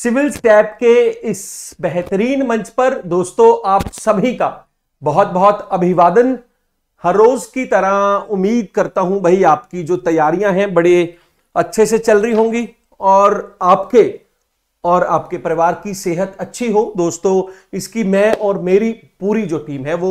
civil step के इस बेहतरीन मंच पर दोस्तों आप सभी का बहुत बहुत अभिवादन हर रोज की तरह उम्मीद करता हूं भाई आपकी जो तैयारियां हैं बड़े अच्छे से चल रही होंगी और आपके और आपके परिवार की सेहत अच्छी हो दोस्तों इसकी मैं और मेरी पूरी जो टीम है वो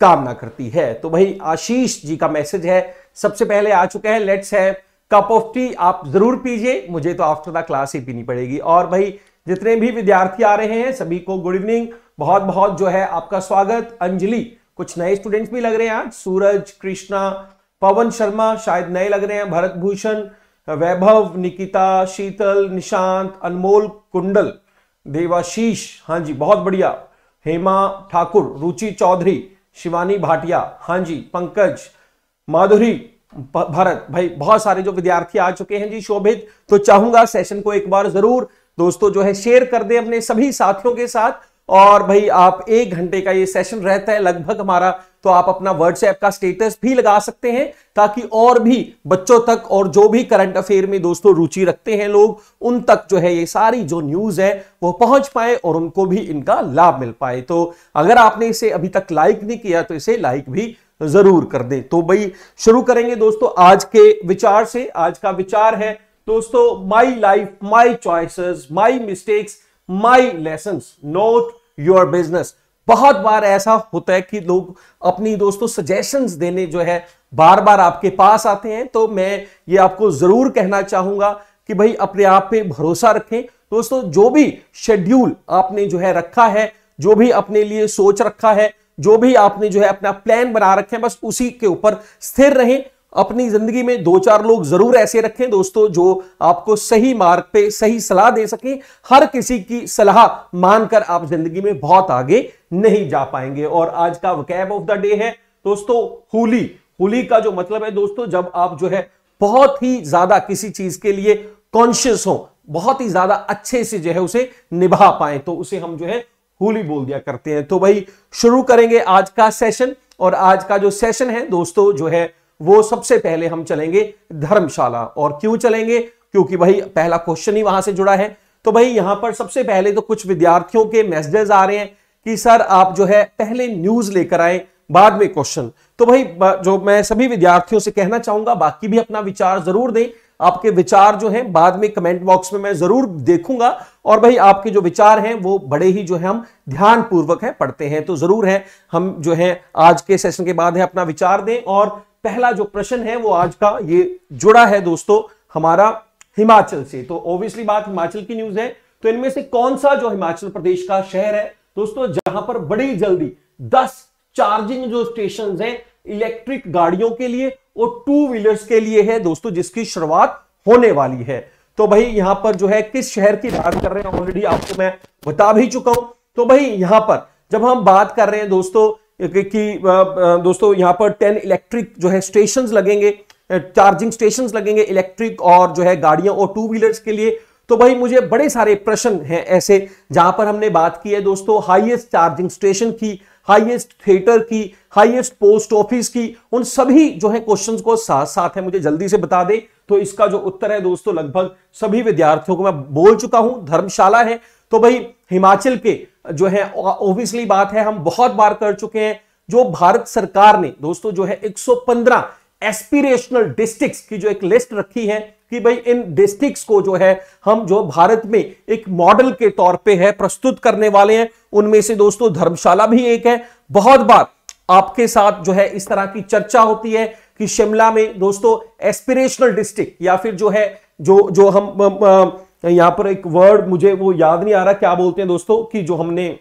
कामना करती है तो भाई आशीष जी का मैसेज है सबसे पहले आ चुका है लेट्स है कप ऑफ टी आप जरूर पीजिए मुझे तो आफ्टर द क्लास ही पीनी पड़ेगी और भाई जितने भी विद्यार्थी आ रहे हैं सभी को गुड इवनिंग बहुत बहुत जो है आपका स्वागत अंजलि कुछ नए स्टूडेंट्स भी लग रहे हैं आज सूरज कृष्णा पवन शर्मा शायद नए लग रहे हैं भरत भूषण वैभव निकिता शीतल निशांत अनमोल कुंडल देवाशीष हाँ जी बहुत बढ़िया हेमा ठाकुर रुचि चौधरी शिवानी भाटिया हाँ जी पंकज माधुरी भारत भाई बहुत सारे जो विद्यार्थी आ चुके हैं जी शोभित तो चाहूंगा सेशन को एक बार जरूर दोस्तों जो है शेयर कर दें अपने सभी साथियों के साथ और भाई आप एक घंटे का ये सेशन रहता है लगभग हमारा तो आप अपना व्हाट्सएप का स्टेटस भी लगा सकते हैं ताकि और भी बच्चों तक और जो भी करंट अफेयर में दोस्तों रुचि रखते हैं लोग उन तक जो है ये सारी जो न्यूज है वो पहुंच पाए और उनको भी इनका लाभ मिल पाए तो अगर आपने इसे अभी तक लाइक नहीं किया तो इसे लाइक भी जरूर कर दें तो भाई शुरू करेंगे दोस्तों आज के विचार से आज का विचार है दोस्तों my life my choices my mistakes my lesson not your business बहुत बार ऐसा होता है कि लोग अपनी दोस्तों सजेशन देने जो है बार बार आपके पास आते हैं तो मैं ये आपको जरूर कहना चाहूंगा कि भाई अपने आप पे भरोसा रखें दोस्तों जो भी शेड्यूल आपने जो है रखा है जो भी अपने लिए सोच रखा है जो भी आपने जो है अपना प्लान बना रखे हैं बस उसी के ऊपर स्थिर रहें अपनी जिंदगी में दो चार लोग जरूर ऐसे रखें दोस्तों जो आपको सही मार्ग पे सही सलाह दे सकें हर किसी की सलाह मानकर आप जिंदगी में बहुत आगे नहीं जा पाएंगे और आज का वकैब ऑफ द डे है दोस्तों होली होली का जो मतलब है दोस्तों जब आप जो है बहुत ही ज्यादा किसी चीज के लिए कॉन्शियस हो बहुत ही ज्यादा अच्छे से जो है उसे निभा पाए तो उसे हम जो है होली बोल दिया करते हैं तो भाई शुरू करेंगे आज का सेशन और आज का जो सेशन है दोस्तों जो है वो सबसे पहले हम चलेंगे धर्मशाला और क्यों चलेंगे क्योंकि भाई पहला क्वेश्चन ही वहां से जुड़ा है तो भाई यहां पर सबसे पहले तो कुछ विद्यार्थियों के मैसेजेस आ रहे हैं कि सर आप जो है पहले न्यूज लेकर आए बाद में क्वेश्चन तो भाई जो मैं सभी विद्यार्थियों से कहना चाहूंगा बाकी भी अपना विचार जरूर दें आपके विचार जो हैं बाद में कमेंट बॉक्स में मैं जरूर देखूंगा और भाई आपके जो विचार हैं वो बड़े ही जो है हम ध्यानपूर्वक है पढ़ते हैं तो जरूर है हम जो है आज के सेशन के बाद है अपना विचार दें और पहला जो प्रश्न है वो आज का ये जुड़ा है दोस्तों हमारा हिमाचल से तो ऑब्वियसली बात हिमाचल की न्यूज है तो इनमें से कौन सा जो हिमाचल प्रदेश का शहर है दोस्तों जहां पर बड़ी जल्दी दस चार्जिंग जो स्टेशन हैं इलेक्ट्रिक गाड़ियों के लिए और टू व्हीलर्स के लिए है दोस्तों जिसकी शुरुआत होने वाली है तो भाई यहां पर जो है किस शहर की बात कर रहे हैं ऑलरेडी आपको मैं बता भी चुका हूं तो भाई यहां पर जब हम बात कर रहे हैं दोस्तों कि दोस्तों यहाँ पर टेन इलेक्ट्रिक जो है स्टेशन लगेंगे चार्जिंग स्टेशन लगेंगे इलेक्ट्रिक और जो है गाड़ियां और टू व्हीलर्स के लिए तो भाई मुझे बड़े सारे प्रश्न हैं ऐसे जहां पर हमने बात की है दोस्तों हाईएस्ट चार्जिंग स्टेशन की हाईएस्ट थिएटर की हाईएस्ट पोस्ट ऑफिस की उन सभी जो है क्वेश्चंस को साथ साथ है मुझे जल्दी से बता दे तो इसका जो उत्तर है दोस्तों लगभग सभी विद्यार्थियों को मैं बोल चुका हूं धर्मशाला है तो भाई हिमाचल के जो है ओबियसली बात है हम बहुत बार कर चुके हैं जो भारत सरकार ने दोस्तों जो है 115 एस्पिरेशनल डिस्ट्रिक्ट्स की जो एक लिस्ट रखी है कि भाई इन डिस्ट्रिक्ट्स को जो है हम जो भारत में एक मॉडल के तौर पे है प्रस्तुत करने वाले हैं उनमें से दोस्तों धर्मशाला भी एक है बहुत बार आपके साथ जो है इस तरह की चर्चा होती है कि शिमला में दोस्तों एस्पिरेशनल डिस्ट्रिक्ट या फिर जो है जो जो हम आ, आ, यहां पर एक वर्ड मुझे वो याद नहीं आ रहा क्या बोलते हैं दोस्तों कि जो हमने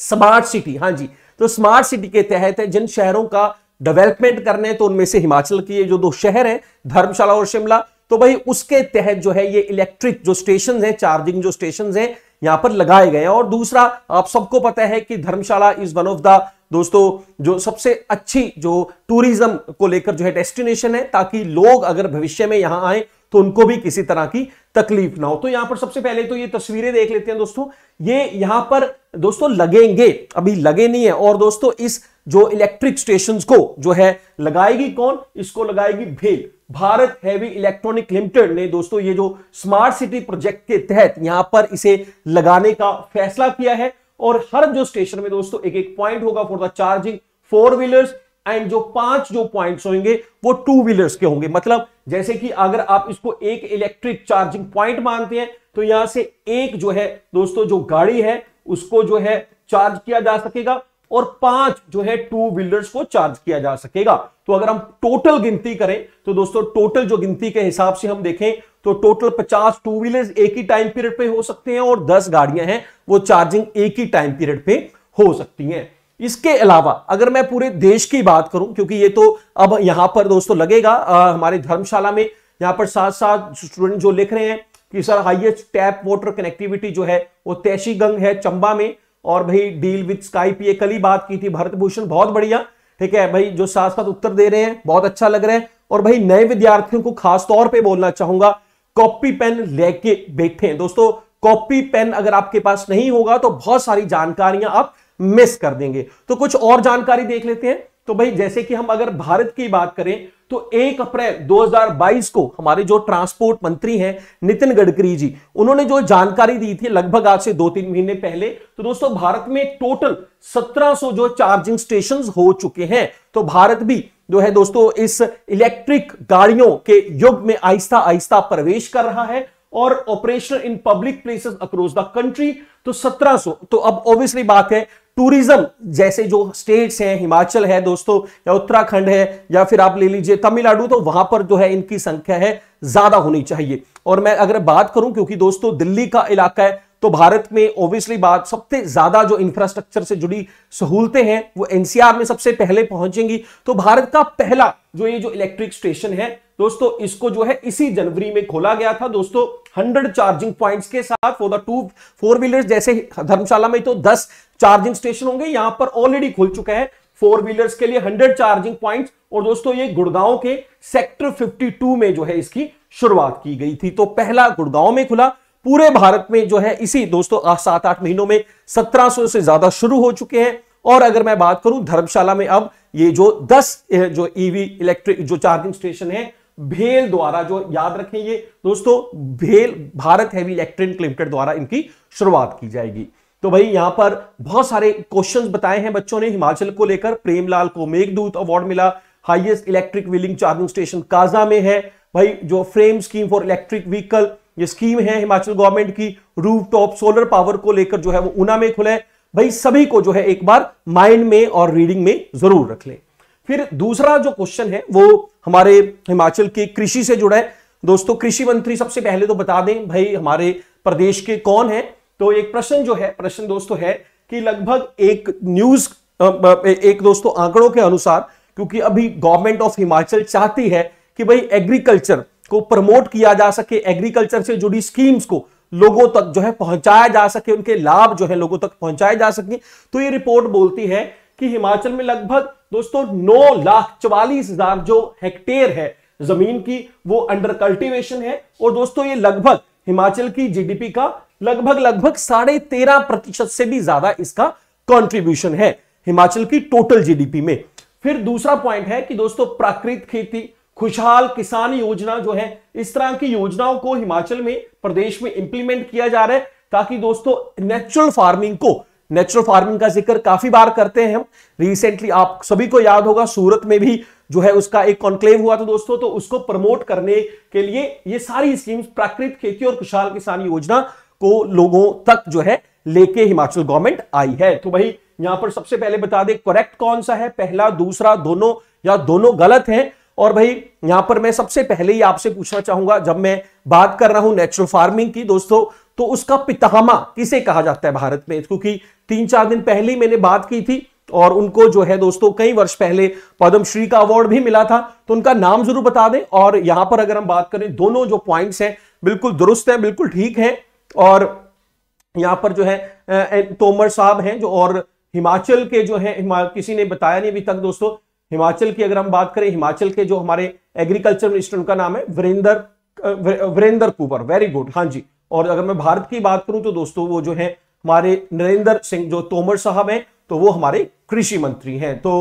स्मार्ट सिटी हाँ जी तो स्मार्ट सिटी के तहत जिन शहरों का डेवलपमेंट करने हैं तो उनमें से हिमाचल की ये जो दो शहर हैं धर्मशाला और शिमला तो भाई उसके तहत जो है ये इलेक्ट्रिक जो स्टेशन है चार्जिंग जो स्टेशन है यहां पर लगाए गए हैं और दूसरा आप सबको पता है कि Dharamshala is one of the दोस्तों जो सबसे अच्छी जो टूरिज्म को लेकर जो है डेस्टिनेशन है ताकि लोग अगर भविष्य में यहां आए तो उनको भी किसी तरह की तकलीफ ना हो तो यहां पर सबसे पहले तो ये तस्वीरें देख लेते हैं दोस्तों ये यहां पर दोस्तों लगेंगे अभी लगे नहीं है और दोस्तों इस जो इलेक्ट्रिक स्टेशन को जो है लगाएगी कौन इसको लगाएगी भेल भारत हैवी इलेक्ट्रॉनिक लिमिटेड ने दोस्तों ये जो स्मार्ट सिटी प्रोजेक्ट के तहत यहां पर इसे लगाने का फैसला किया है और हर जो स्टेशन में दोस्तों एक एक पॉइंट होगा for the charging four wheelers and जो पांच जो पॉइंट्स होंगे वो टू व्हीलर्स के होंगे मतलब जैसे कि अगर आप इसको एक इलेक्ट्रिक चार्जिंग पॉइंट मानते हैं तो यहां से एक जो है दोस्तों जो गाड़ी है उसको जो है चार्ज किया जा सकेगा और पांच जो है टू व्हीलर्स को चार्ज किया जा सकेगा तो अगर हम टोटल गिनती करें तो दोस्तों टोटल जो गिनती के हिसाब से हम देखें तो टोटल 50 टू व्हीलर्स एक ही टाइम पीरियड पे हो सकते हैं और 10 गाड़ियां हैं वो चार्जिंग एक ही टाइम पीरियड पे हो सकती हैं इसके अलावा अगर मैं पूरे देश की बात करूं क्योंकि ये तो अब यहां पर दोस्तों लगेगा आ, हमारे धर्मशाला में यहां पर साथ साथ स्टूडेंट जो लिख रहे हैं कि sir highest tap water connectivity जो है वो तैशीगंग है चंबा में और भाई डील विद स्काई पी कल ही बात की थी भरत भूषण बहुत बढ़िया ठीक है भाई जो साथ साथ उत्तर दे रहे हैं बहुत अच्छा लग रहा है और भाई नए विद्यार्थियों को खास तौर पे बोलना चाहूंगा कॉपी पेन लेके बैठे दोस्तों कॉपी पेन अगर आपके पास नहीं होगा तो बहुत सारी जानकारियां आप मिस कर देंगे तो कुछ और जानकारी देख लेते हैं तो भाई जैसे कि हम अगर भारत की बात करें तो 1 अप्रैल 2022 को हमारे जो ट्रांसपोर्ट मंत्री हैं नितिन गडकरी जी उन्होंने जो जानकारी दी थी लगभग आज से दो तीन महीने पहले तो दोस्तों भारत में टोटल 1700 जो चार्जिंग स्टेशन हो चुके हैं तो भारत भी जो है दोस्तों इस इलेक्ट्रिक गाड़ियों के युग में आहिस्ता आहिस्ता प्रवेश कर रहा है और operational in public places across the country तो 1700 तो अब ऑब्वियसली बात है टूरिज्म जैसे जो स्टेट्स हैं हिमाचल है दोस्तों या उत्तराखंड है या फिर आप ले लीजिए तमिलनाडु तो वहां पर जो है इनकी संख्या है ज्यादा होनी चाहिए और मैं अगर बात करूं क्योंकि दोस्तों दिल्ली का इलाका है तो भारत में ऑब्वियसली बात सबसे ज्यादा जो इंफ्रास्ट्रक्चर से जुड़ी सहूलतें हैं वो एनसीआर में सबसे पहले पहुंचेंगी तो भारत का पहला जो ये जो इलेक्ट्रिक स्टेशन है दोस्तों इसको जो है इसी जनवरी में खोला गया था दोस्तों 100 चार्जिंग पॉइंट्स के साथ for the two four wheeler जैसे धर्मशाला में तो 10 चार्जिंग स्टेशन होंगे यहां पर ऑलरेडी खुल चुके हैं फोर व्हीलर्स के लिए 100 चार्जिंग पॉइंट्स और दोस्तों ये गुड़गांव के सेक्टर 52 में जो है इसकी शुरुआत की गई थी तो पहला गुड़गांव में खुला पूरे भारत में जो है इसी दोस्तों सात आठ महीनों में सत्रह से ज्यादा शुरू हो चुके हैं और अगर मैं बात करूं धर्मशाला में अब ये जो 10 जो ईवी e इलेक्ट्रिक जो चार्जिंग स्टेशन है भेल द्वारा जो याद रखें ये दोस्तों भेल भारत हैवी इलेक्ट्रिक लिमिटेड द्वारा इनकी शुरुआत की जाएगी तो भाई यहां पर बहुत सारे क्वेश्चंस बताए हैं बच्चों ने हिमाचल को लेकर प्रेमलाल को मेघदूत अवार्ड मिला highest electric wheeling charging station Kaza में है भाई जो frame scheme for electric vehicle ये स्कीम है हिमाचल गवर्नमेंट की रूफ टॉप सोलर पावर को लेकर जो है वो ऊना में खुला है भाई सभी को जो है एक बार माइंड में और रीडिंग में जरूर रख लें फिर दूसरा जो क्वेश्चन है वो हमारे हिमाचल के कृषि से जुड़ा है दोस्तों कृषि मंत्री सबसे पहले तो बता दें भाई हमारे प्रदेश के कौन है तो एक प्रश्न जो है प्रश्न दोस्तों है कि लगभग एक न्यूज एक दोस्तों आंकड़ों के अनुसार क्योंकि अभी गवर्नमेंट ऑफ हिमाचल चाहती है कि भाई एग्रीकल्चर को प्रमोट किया जा सके एग्रीकल्चर से जुड़ी स्कीम्स को लोगों तक जो है पहुंचाया जा सके उनके लाभ जो है लोगों तक पहुंचाए जा सके तो ये रिपोर्ट बोलती है कि हिमाचल में लगभग दोस्तों नौ लाख चवालीस हजार जो हेक्टेयर है जमीन की वो अंडर कल्टीवेशन है और दोस्तों ये लगभग हिमाचल की जीडीपी का लगभग लगभग साढ़े तेरह प्रतिशत से भी ज्यादा इसका कंट्रीब्यूशन है हिमाचल की टोटल जीडीपी में फिर दूसरा पॉइंट है कि दोस्तों प्राकृतिक खेती खुशहाल किसान योजना जो है इस तरह की योजनाओं को हिमाचल में प्रदेश में इंप्लीमेंट किया जा रहा है ताकि दोस्तों नेचुरल फार्मिंग को नेचुरल फार्मिंग का जिक्र काफी बार करते हैं हम रिसेंटली आप सभी को याद होगा सूरत में भी जो है उसका एक कॉन्क्लेव हुआ था दोस्तों तो उसको प्रमोट करने के लिए ये सारी स्कीम्स प्राकृतिक खेती और खुशहाल किसान योजना को लोगों तक जो है लेके हिमाचल गवर्नमेंट आई है तो भाई यहां पर सबसे पहले बता दें करेक्ट कौन सा है पहला दूसरा दोनों या दोनों गलत है और भाई यहां पर मैं सबसे पहले ही आपसे पूछना चाहूंगा जब मैं बात कर रहा हूं नेचुरल फार्मिंग की दोस्तों तो उसका पितामा किसे कहा जाता है भारत में क्योंकि तीन चार दिन पहले ही मैंने बात की थी और उनको जो है दोस्तों कई वर्ष पहले पद्मश्री का अवार्ड भी मिला था तो उनका नाम जरूर बता दें और यहां पर अगर हम बात करें दोनों जो पॉइंट्स हैं बिल्कुल दुरुस्त हैं बिल्कुल ठीक हैं और यहां पर जो है तोमर साहब हैं जो और हिमाचल के जो है किसी ने बताया नहीं अभी तक दोस्तों हिमाचल की अगर हम बात करें हिमाचल के जो हमारे एग्रीकल्चर मिनिस्टर उनका नाम है वीरेंद्र वीरेंद्र कुंवर वेरी गुड हाँ जी और अगर मैं भारत की बात करूं तो दोस्तों वो जो है हमारे नरेंद्र सिंह जो तोमर साहब हैं तो वो हमारे कृषि मंत्री हैं तो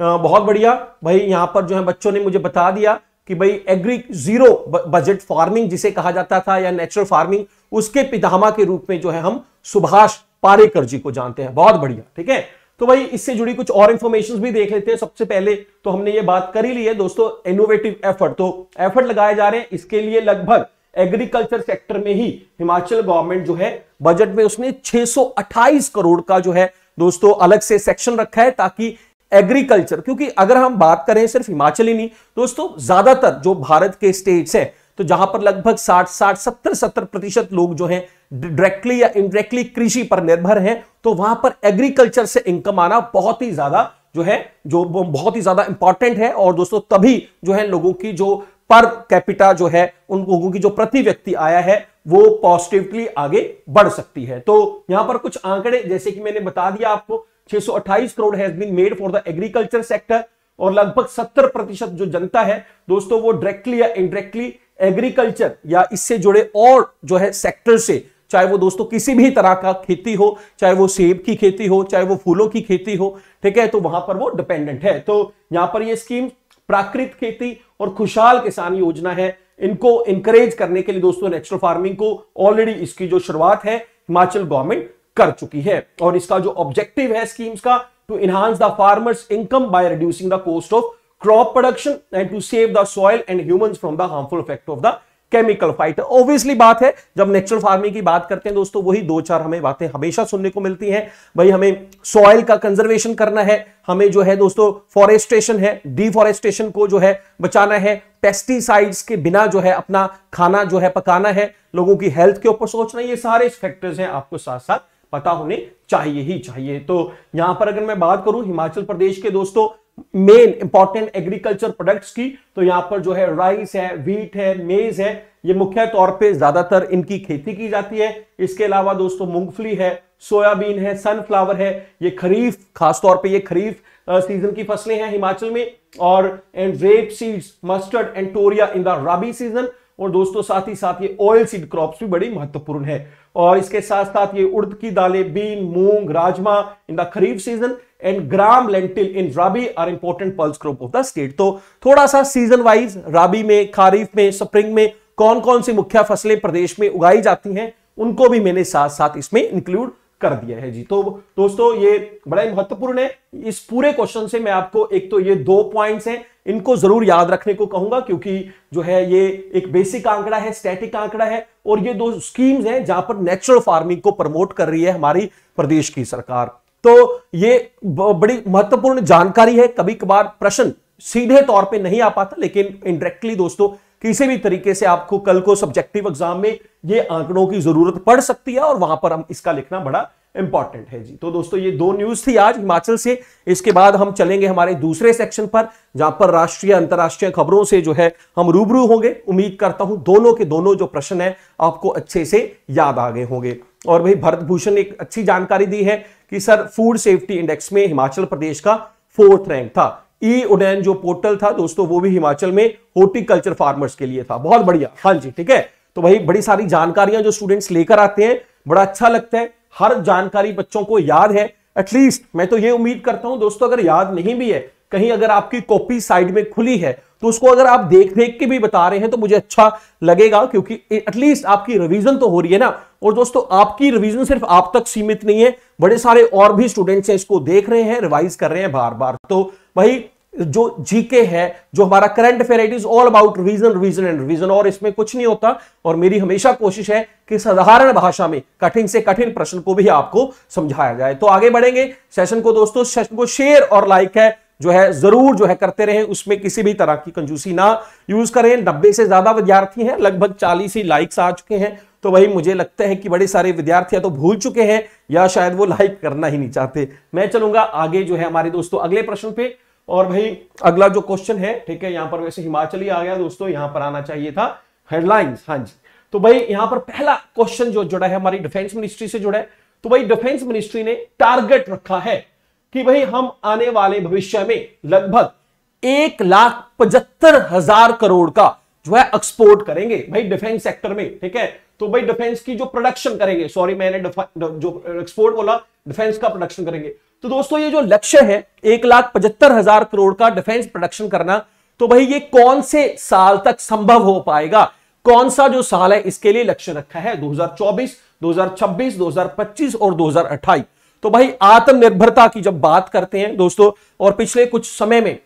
बहुत बढ़िया भाई यहाँ पर जो है बच्चों ने मुझे बता दिया कि भाई एग्री जीरो बजट फार्मिंग जिसे कहा जाता था या नेचुरल फार्मिंग उसके पितामा के रूप में जो है हम सुभाष पारेकर जी को जानते हैं बहुत बढ़िया ठीक है तो भाई इससे जुड़ी कुछ और इन्फॉर्मेशन भी देख लेते हैं सबसे पहले तो हमने ये बात कर ही ली है दोस्तों इनोवेटिव एफर्ट तो एफर्ट लगाए जा रहे हैं इसके लिए लगभग एग्रीकल्चर सेक्टर में ही हिमाचल गवर्नमेंट जो है बजट में उसने 628 करोड़ का जो है दोस्तों अलग से सेक्शन रखा है ताकि एग्रीकल्चर क्योंकि अगर हम बात करें सिर्फ हिमाचल ही नहीं दोस्तों ज्यादातर जो भारत के स्टेट्स हैं तो जहां पर लगभग 60 साठ सत्तर सत्तर प्रतिशत लोग जो है डायरेक्टली या इनडायरेक्टली कृषि पर निर्भर हैं तो वहां पर एग्रीकल्चर से इनकम आना बहुत ही ज्यादा जो है जो बहुत ही ज्यादा इंपॉर्टेंट है और दोस्तों तभी जो है लोगों की जो पर कैपिटा जो है उन लोगों की जो प्रति व्यक्ति आया है वो पॉजिटिवली आगे बढ़ सकती है तो यहां पर कुछ आंकड़े जैसे कि मैंने बता दिया आपको 628 crore has been made for the agriculture sector और लगभग 70 प्रतिशत जो जनता है दोस्तों वो डायरेक्टली या इनडायरेक्टली एग्रीकल्चर या इससे जुड़े और जो है सेक्टर से चाहे वो दोस्तों किसी भी तरह का खेती हो चाहे वो सेब की खेती हो चाहे वो फूलों की खेती हो ठीक है तो वहां पर वो डिपेंडेंट है तो यहां पर ये स्कीम प्राकृत खेती और खुशहाल किसान योजना है इनको इंकरेज करने के लिए दोस्तों नेचुरल फार्मिंग को ऑलरेडी इसकी जो शुरुआत है हिमाचल गवर्नमेंट कर चुकी है और इसका जो ऑब्जेक्टिव है स्कीम्स का to enhance the farmers income by reducing the cost of crop production and to save the soil and humans from the harmful effect of the chemical fight obviously बात है जब नेचुरल फार्मिंग की बात करते हैं दोस्तों वही दो चार हमें बातें हमेशा सुनने को मिलती हैं भाई हमें सॉइल का कंजर्वेशन करना है हमें जो है दोस्तों फॉरेस्टेशन है डिफॉरेस्टेशन को जो है बचाना है पेस्टिसाइड्स के बिना जो है अपना खाना जो है पकाना है लोगों की हेल्थ के ऊपर सोचना ये सारे फैक्टर्स हैं आपको साथ साथ पता होने चाहिए ही चाहिए तो यहां पर अगर मैं बात करूं हिमाचल प्रदेश के दोस्तों मेन इंपॉर्टेंट एग्रीकल्चर प्रोडक्ट्स की तो यहां पर जो है राइस है वीट है मेज है ये मुख्य तौर पे ज्यादातर इनकी खेती की जाती है इसके अलावा दोस्तों मूंगफली है सोयाबीन है सनफ्लावर है ये खरीफ खासतौर पे ये खरीफ सीजन की फसलें हैं हिमाचल में और and rape seeds mustard and toria in the rabi season और दोस्तों साथ ही साथ ये ऑयल सीड क्रॉप्स भी बड़ी महत्वपूर्ण है और इसके साथ साथ ये उर्द की दालें bean moong rajma in the kharif season and gram lentil in rabi are important pulse crop of the state तो थोड़ा सा सीजन वाइज राबी में खारीफ में स्प्रिंग में कौन कौन सी मुख्य फसलें प्रदेश में उगाई जाती हैं उनको भी मैंने साथ साथ इसमें इंक्लूड कर दिया है जी तो दोस्तों ये बड़ा ही महत्वपूर्ण है इस पूरे क्वेश्चन से मैं आपको एक तो ये दो पॉइंट्स हैं इनको जरूर याद रखने को कहूंगा क्योंकि जो है ये एक बेसिक आंकड़ा है स्टैटिक आंकड़ा है और ये दो स्कीम्स हैं जहां पर नेचुरल फार्मिंग को प्रमोट कर रही है हमारी प्रदेश की सरकार तो ये बड़ी महत्वपूर्ण जानकारी है कभी कभार प्रश्न सीधे तौर पर नहीं आ पाता लेकिन इनडायरेक्टली दोस्तों किसी भी तरीके से आपको कल को सब्जेक्टिव एग्जाम में ये आंकड़ों की जरूरत पड़ सकती है और वहां पर हम इसका लिखना बड़ा इंपॉर्टेंट है जी तो दोस्तों ये दो न्यूज थी आज हिमाचल से इसके बाद हम चलेंगे हमारे दूसरे सेक्शन पर जहां पर राष्ट्रीय अंतर्राष्ट्रीय खबरों से जो है हम रूबरू होंगे उम्मीद करता हूं दोनों के दोनों जो प्रश्न है आपको अच्छे से याद आ गए होंगे और भाई भरत भूषण ने एक अच्छी जानकारी दी है कि सर फूड सेफ्टी इंडेक्स में हिमाचल प्रदेश का फोर्थ रैंक था ई उडैन जो पोर्टल था दोस्तों वो भी हिमाचल में हॉर्टिकल्चर फार्मर्स के लिए था बहुत बढ़िया हाँ जी ठीक है तो भाई बड़ी सारी जानकारियां जो स्टूडेंट्स लेकर आते हैं बड़ा अच्छा लगता है हर जानकारी बच्चों को याद है एटलीस्ट मैं तो ये उम्मीद करता हूं दोस्तों अगर याद नहीं भी है कहीं अगर आपकी कॉपी साइड में खुली है तो उसको अगर आप देख देख के भी बता रहे हैं तो मुझे अच्छा लगेगा क्योंकि एटलीस्ट आपकी रिवीजन तो हो रही है ना और दोस्तों आपकी रिवीजन सिर्फ आप तक सीमित नहीं है बड़े सारे और भी स्टूडेंट्स हैं इसको देख रहे हैं रिवाइज कर रहे हैं बार बार तो वही जो जीके है जो हमारा current affair it is all about reason reason and reason और इसमें कुछ नहीं होता और मेरी हमेशा कोशिश है कि साधारण भाषा में कठिन से कठिन प्रश्न को भी आपको समझाया जाए तो आगे बढ़ेंगे सेशन को दोस्तों सेशन को शेयर और लाइक है जो है जरूर जो है करते रहें उसमें किसी भी तरह की कंजूसी ना यूज करें नब्बे से ज्यादा विद्यार्थी हैं लगभग चालीस ही लाइक्स आ चुके हैं तो वही मुझे लगता है कि बड़े सारे विद्यार्थी या तो भूल चुके हैं या शायद वो लाइक करना ही नहीं चाहते मैं चलूंगा आगे जो है हमारे दोस्तों अगले प्रश्न पे और भाई अगला जो क्वेश्चन है ठीक है यहां पर वैसे हिमाचली आ गया दोस्तों यहां पर आना चाहिए था हेडलाइंस हाँ जी तो भाई यहां पर पहला क्वेश्चन जो जुड़ा है हमारी डिफेंस मिनिस्ट्री से जुड़ा है तो भाई डिफेंस मिनिस्ट्री ने टारगेट रखा है कि भाई हम आने वाले भविष्य में लगभग एक लाख पचहत्तर हजार करोड़ का जो है एक्सपोर्ट करेंगे भाई डिफेंस सेक्टर में ठीक है तो भाई डिफेंस की जो प्रोडक्शन करेंगे सॉरी मैंने जो एक्सपोर्ट बोला डिफेंस का प्रोडक्शन करेंगे तो दोस्तों ये जो लक्ष्य है एक लाख पचहत्तर हजार करोड़ का डिफेंस प्रोडक्शन करना तो भाई ये कौन से साल तक संभव हो पाएगा कौन सा जो साल है इसके लिए लक्ष्य रखा है 2024, 2026, 2025 और 2028 तो भाई आत्मनिर्भरता की जब बात करते हैं दोस्तों और पिछले कुछ समय में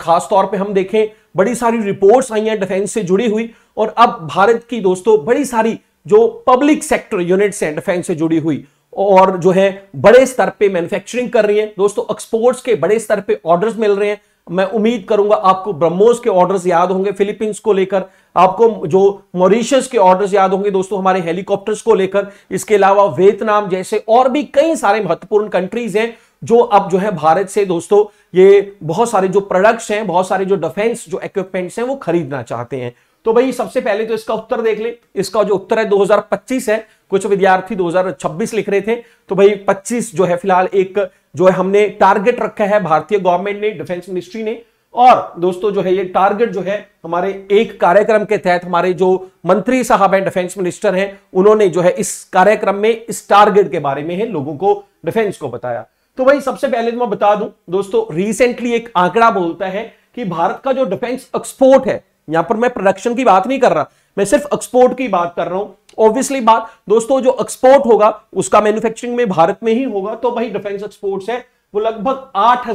खास तौर पे हम देखें बड़ी सारी रिपोर्ट्स आई हैं डिफेंस से जुड़ी हुई और अब भारत की दोस्तों बड़ी सारी जो पब्लिक सेक्टर यूनिट्स हैं डिफेंस से जुड़ी हुई और जो है बड़े स्तर पे मैन्युफैक्चरिंग कर रही है दोस्तों एक्सपोर्ट्स के बड़े स्तर पे ऑर्डर्स मिल रहे हैं मैं उम्मीद करूंगा आपको ब्रह्मोस के ऑर्डर्स याद होंगे फिलीपींस को लेकर आपको जो मॉरिशस के ऑर्डर्स याद होंगे दोस्तों हमारे हेलीकॉप्टर्स को लेकर इसके अलावा वियतनाम जैसे और भी कई सारे महत्वपूर्ण कंट्रीज हैं जो अब जो है भारत से दोस्तों ये बहुत सारे जो प्रोडक्ट्स हैं बहुत सारे जो डिफेंस जो इक्विपमेंट्स हैं वो खरीदना चाहते हैं तो भाई सबसे पहले तो इसका उत्तर देख ले इसका जो उत्तर है 2025 है कुछ विद्यार्थी 2026 लिख रहे थे तो भाई 25 जो है फिलहाल एक जो है हमने टारगेट रखा है भारतीय गवर्नमेंट ने डिफेंस मिनिस्ट्री ने और दोस्तों जो है ये टारगेट जो है हमारे एक कार्यक्रम के तहत हमारे जो मंत्री साहब हैं डिफेंस मिनिस्टर हैं उन्होंने जो है इस कार्यक्रम में इस टारगेट के बारे में है लोगों को डिफेंस को बताया तो भाई सबसे पहले तो मैं बता दूं दोस्तों रिसेंटली एक आंकड़ा बोलता है कि भारत का जो डिफेंस एक्सपोर्ट है यहां पर मैं प्रोडक्शन की बात नहीं कर रहा मैं सिर्फ एक्सपोर्ट की बात कर रहा हूं ऑब्वियसली बात दोस्तों जो एक्सपोर्ट होगा उसका मैन्युफैक्चरिंग में भारत में ही होगा तो भाई डिफेंस एक्सपोर्ट है वो लगभग आठ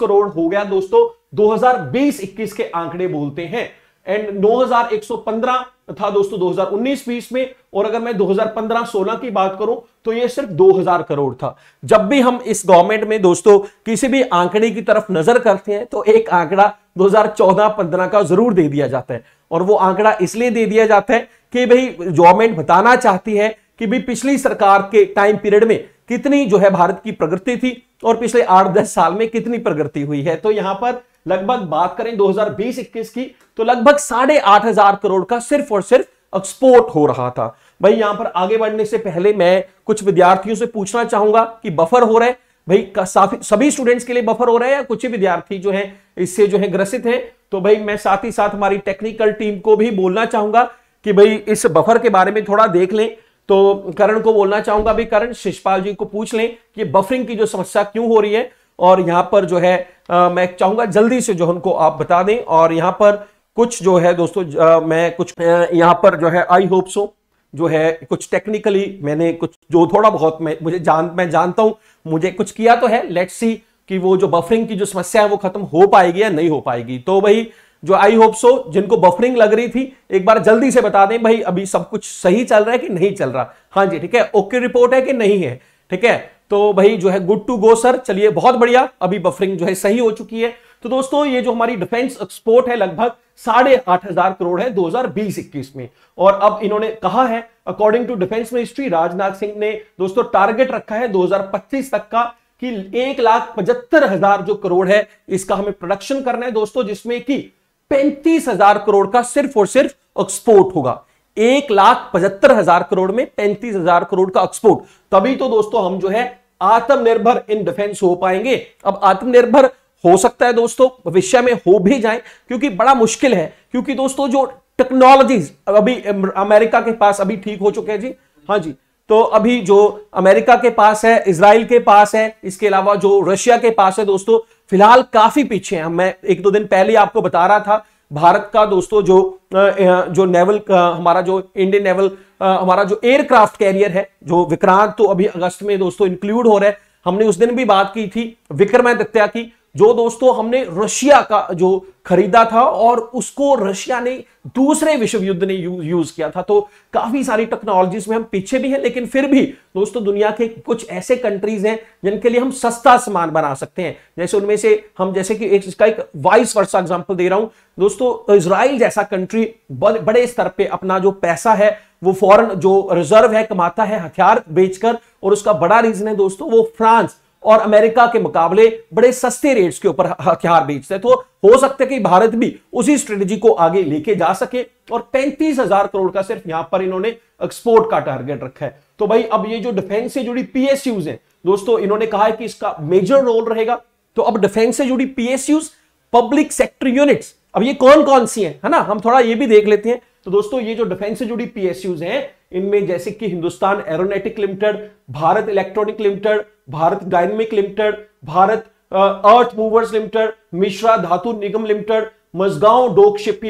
करोड़ हो गया दोस्तों दो हजार के आंकड़े बोलते हैं एंड 2115 था दोस्तों 2019 हजार में और अगर मैं 2015-16 की बात करूं तो ये सिर्फ 2000 करोड़ था जब भी हम इस गवर्नमेंट में दोस्तों किसी भी आंकड़े की तरफ नजर करते हैं तो एक आंकड़ा 2014-15 का जरूर दे दिया जाता है और वो आंकड़ा इसलिए दे दिया जाता है कि भाई गवर्नमेंट बताना चाहती है कि भाई पिछली सरकार के टाइम पीरियड में कितनी जो है भारत की प्रगति थी और पिछले आठ दस साल में कितनी प्रगति हुई है तो यहां पर लगभग बात करें 2020-21 की तो लगभग साढ़े आठ हजार करोड़ का सिर्फ और सिर्फ एक्सपोर्ट हो रहा था भाई यहां पर आगे बढ़ने से पहले मैं कुछ विद्यार्थियों से पूछना चाहूंगा कि बफर हो रहे भाई सभी स्टूडेंट्स के लिए बफर हो रहे हैं या कुछ ही विद्यार्थी जो है इससे जो है ग्रसित हैं तो भाई मैं साथ ही साथ हमारी टेक्निकल टीम को भी बोलना चाहूंगा कि भाई इस बफर के बारे में थोड़ा देख लें तो करण को बोलना चाहूंगा भाई करण शिषपाल जी को पूछ लें कि बफरिंग की जो समस्या क्यों हो रही है और यहाँ पर जो है आ, मैं चाहूंगा जल्दी से जो उनको आप बता दें और यहाँ पर कुछ जो है दोस्तों आ, मैं कुछ यहाँ पर जो है आई होप सो जो है कुछ टेक्निकली मैंने कुछ जो थोड़ा बहुत मैं मुझे जान मैं जानता हूं मुझे कुछ किया तो है लेट्स सी कि वो जो बफरिंग की जो समस्या है वो खत्म हो पाएगी या नहीं हो पाएगी तो भाई जो आई होप सो जिनको बफरिंग लग रही थी एक बार जल्दी से बता दें भाई अभी सब कुछ सही चल रहा है कि नहीं चल रहा हाँ जी ठीक है ओके रिपोर्ट है कि नहीं है ठीक है तो भाई जो है गुड टू गो सर चलिए बहुत बढ़िया अभी बफरिंग जो है सही हो चुकी है तो दोस्तों ये जो हमारी डिफेंस एक्सपोर्ट है लगभग साढ़े आठ हजार करोड़ है 2020-21 में और अब इन्होंने कहा है according to defence ministry Rajnath Singh ने दोस्तों टारगेट रखा है 2025 तक का कि एक लाख पचहत्तर हजार जो करोड़ है इसका हमें प्रोडक्शन करना है दोस्तों जिसमें कि पैंतीस हजार करोड़ का सिर्फ और सिर्फ एक्सपोर्ट होगा एक लाख पचहत्तर हजार करोड़ में पैंतीस हजार करोड़ का एक्सपोर्ट तभी तो दोस्तों हम जो है आत्मनिर्भर इन डिफेंस हो पाएंगे अब आत्मनिर्भर हो सकता है दोस्तों भविष्य में हो भी जाए क्योंकि बड़ा मुश्किल है क्योंकि दोस्तों जो टेक्नोलॉजीज अभी अमेरिका के पास अभी ठीक हो चुके हैं जी हाँ जी तो अभी जो अमेरिका के पास है इसराइल के पास है इसके अलावा जो रशिया के पास है दोस्तों फिलहाल काफी पीछे हैं मैं एक दो दिन पहले आपको बता रहा था भारत का दोस्तों जो जो नेवल हमारा जो इंडियन नेवल हमारा जो एयरक्राफ्ट कैरियर है जो विक्रांत तो अभी अगस्त में दोस्तों इंक्लूड हो रहा है हमने उस दिन भी बात की थी विक्रमादित्य की जो दोस्तों हमने रशिया का जो खरीदा था और उसको रशिया ने दूसरे विश्व युद्ध ने यू, यूज किया था तो काफी सारी टेक्नोलॉजीज में हम पीछे भी हैं लेकिन फिर भी दोस्तों दुनिया के कुछ ऐसे कंट्रीज हैं जिनके लिए हम सस्ता सामान बना सकते हैं जैसे उनमें से हम जैसे कि एक इसका एक वाइस वर्षा एग्जाम्पल दे रहा हूं दोस्तों इसराइल जैसा कंट्री बड़े स्तर पर अपना जो पैसा है वो फॉरन जो रिजर्व है कमाता है हथियार बेचकर और उसका बड़ा रीजन है दोस्तों वो फ्रांस और अमेरिका के मुकाबले बड़े सस्ते रेट्स के ऊपर हथियार बेचते हैं तो हो सकता है कि भारत भी उसी स्ट्रेटेजी को आगे लेके जा सके और पैंतीस हजार करोड़ का सिर्फ यहां पर इन्होंने एक्सपोर्ट का टारगेट रखा है तो भाई अब ये जो डिफेंस से जुड़ी पीएसयूज है दोस्तों इन्होंने कहा है कि इसका मेजर रोल रहेगा तो अब डिफेंस से जुड़ी पीएसयूज पब्लिक सेक्टर यूनिट्स अब ये कौन कौन सी है ना हम थोड़ा ये भी देख लेते हैं तो दोस्तों ये जो डिफेंस से जुड़ी पीएसयूज हैं इनमें जैसे कि Hindustan Aeronautic Limited Bharat Electronic Limited Bharat Dynamic Limited Bharat Earth Movers Limited Mishra Dhatu Nigam Limited Mazagon Dock Ship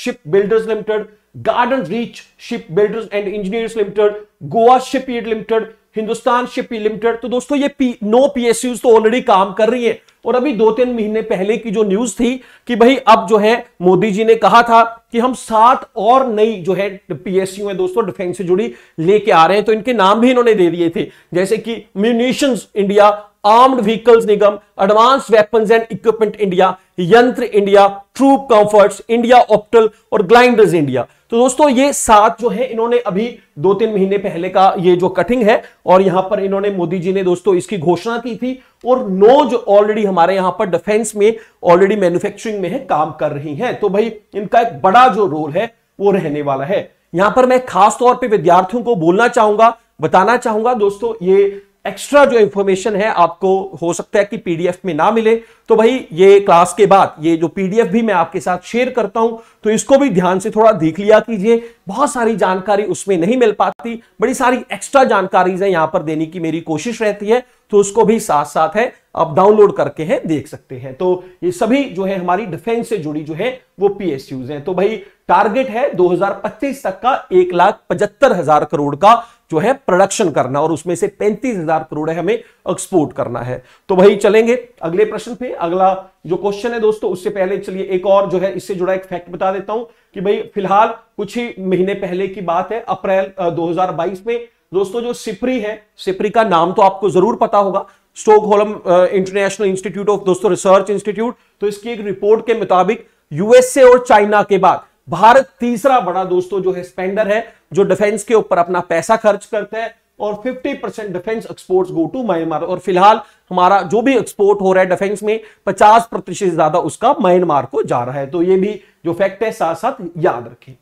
Ship Builders Limited Garden Reach Ship Builders and Engineers Limited Goa Ship Limited Hindustan Ship Limited तो दोस्तों ये पी, नो पीएसयूज तो ऑलरेडी काम कर रही है और अभी दो तीन महीने पहले की जो न्यूज थी कि भाई अब जो है मोदी जी ने कहा था कि हम सात और नई जो है पीएससी है दोस्तों डिफेंस से जुड़ी लेके आ रहे हैं तो इनके नाम भी इन्होंने दे दिए थे जैसे कि Munition India Armed Vehicles Nigam Advance Weapons and Equipment India Yantra India Troop Comforts India Optel और ग्लाइंडर्स इंडिया तो दोस्तों ये सात जो है इन्होंने अभी दो तीन महीने पहले का ये जो कटिंग है और यहां पर इन्होंने मोदी जी ने दोस्तों इसकी घोषणा की थी और नो जो ऑलरेडी हमारे यहां पर डिफेंस में ऑलरेडी मैन्युफैक्चरिंग में है काम कर रही हैं तो भाई इनका एक बड़ा जो रोल है वो रहने वाला है यहां पर मैं खास तौर पे विद्यार्थियों को बोलना चाहूंगा बताना चाहूंगा दोस्तों ये एक्स्ट्रा जो इंफॉर्मेशन है आपको हो सकता है कि पीडीएफ में ना मिले तो भाई ये क्लास के बाद ये जो पीडीएफ भी मैं आपके साथ शेयर करता हूं तो इसको भी ध्यान से थोड़ा देख लिया कीजिए बहुत सारी जानकारी उसमें नहीं मिल पाती बड़ी सारी एक्स्ट्रा जानकारी यहां पर देने की मेरी कोशिश रहती है तो उसको भी साथ साथ है आप डाउनलोड करके हैं देख सकते हैं तो ये सभी जो है हमारी डिफेंस से जुड़ी जो है वो पीएसयूज हैं तो भाई टारगेट है 2025 तक का एक लाख पचहत्तर हजार करोड़ का जो है प्रोडक्शन करना और उसमें से पैंतीस हजार करोड़ है हमें एक्सपोर्ट करना है तो भाई चलेंगे अगले प्रश्न पे अगला जो क्वेश्चन है दोस्तों उससे पहले चलिए एक और जो है इससे जुड़ा एक फैक्ट बता देता हूं कि भाई फिलहाल कुछ ही महीने पहले की बात है अप्रैल दो में दोस्तों जो सिपरी है सिपरी का नाम तो आपको जरूर पता होगा Stockholm International Institute of दोस्तों रिसर्च इंस्टीट्यूट तो इसकी एक रिपोर्ट के मुताबिक यूएसए और चाइना के बाद भारत तीसरा बड़ा दोस्तों जो है स्पेंडर है जो डिफेंस के ऊपर अपना पैसा खर्च करता है और 50 percent defence exports go to Myanmar और फिलहाल हमारा जो भी एक्सपोर्ट हो रहा है डिफेंस में 50 प्रतिशत ज्यादा उसका म्यांमार को जा रहा है तो ये भी जो फैक्ट है साथ साथ याद रखें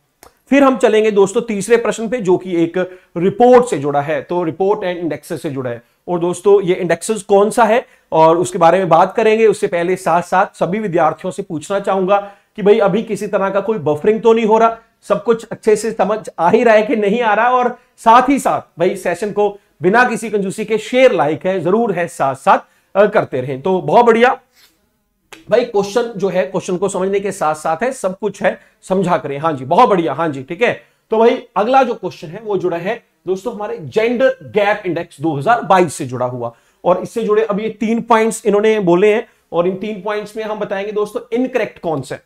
फिर हम चलेंगे दोस्तों तीसरे प्रश्न पे जो कि एक रिपोर्ट से जुड़ा है तो रिपोर्ट एंड इंडेक्सेस से जुड़ा है और दोस्तों ये इंडेक्सेस कौन सा है और उसके बारे में बात करेंगे उससे पहले साथ साथ सभी विद्यार्थियों से पूछना चाहूंगा कि भाई अभी किसी तरह का कोई बफरिंग तो नहीं हो रहा सब कुछ अच्छे से समझ आ ही रहा है कि नहीं आ रहा और साथ ही साथ भाई सेशन को बिना किसी कंजूसी के शेयर लाइक है जरूर है साथ साथ करते रहें तो बहुत बढ़िया भाई क्वेश्चन जो है क्वेश्चन को समझने के साथ साथ है सब कुछ है समझा करें हाँ जी बहुत बढ़िया हाँ जी ठीक है तो भाई अगला जो क्वेश्चन है वो जुड़ा है दोस्तों हमारे जेंडर गैप इंडेक्स 2022 से जुड़ा हुआ और इससे जुड़े अब ये तीन पॉइंट्स इन्होंने बोले हैं और इन तीन पॉइंट्स में हम बताएंगे दोस्तों इनकरेक्ट कौन से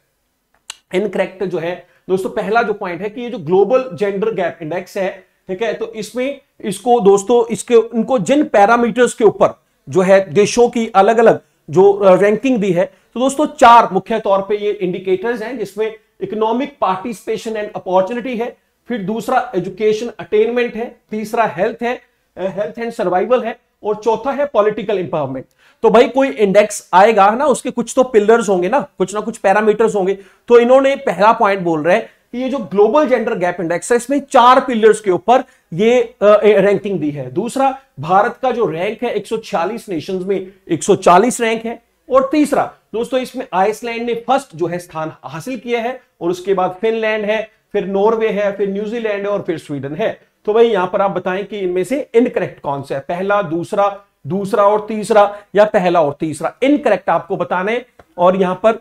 इनकरेक्ट जो है दोस्तों पहला जो पॉइंट है कि ये जो ग्लोबल जेंडर गैप इंडेक्स है ठीक है तो इसमें इसको दोस्तों इसके इनको जिन पैरामीटर्स के ऊपर जो है देशों की अलग अलग जो रैंकिंग दी है तो दोस्तों चार मुख्य तौर पे ये इंडिकेटर्स हैं जिसमें इकोनॉमिक पार्टिसिपेशन एंड अपॉर्चुनिटी है फिर दूसरा एजुकेशन अटेनमेंट है तीसरा हेल्थ है हेल्थ एंड सर्वाइवल है और चौथा है पॉलिटिकल इंपावरमेंट तो भाई कोई इंडेक्स आएगा ना उसके कुछ तो पिलर्स होंगे ना कुछ ना कुछ पैरामीटर्स होंगे तो इन्होंने पहला पॉइंट बोल रहे हैं कि ये जो ग्लोबल जेंडर गैप इंडेक्स है इसमें चार पिलर्स के ऊपर ये रैंकिंग दी है दूसरा भारत का जो रैंक है 140 नेशंस में 140 रैंक है और तीसरा दोस्तों इसमें आइसलैंड ने फर्स्ट जो है स्थान हासिल किया है और उसके बाद फिनलैंड है फिर नॉर्वे है फिर न्यूजीलैंड है और फिर स्वीडन है तो भाई यहां पर आप बताएं कि इनमें से इनकरेक्ट कौन सा है पहला दूसरा दूसरा और तीसरा या पहला और तीसरा इनकरेक्ट आपको बताने और यहां पर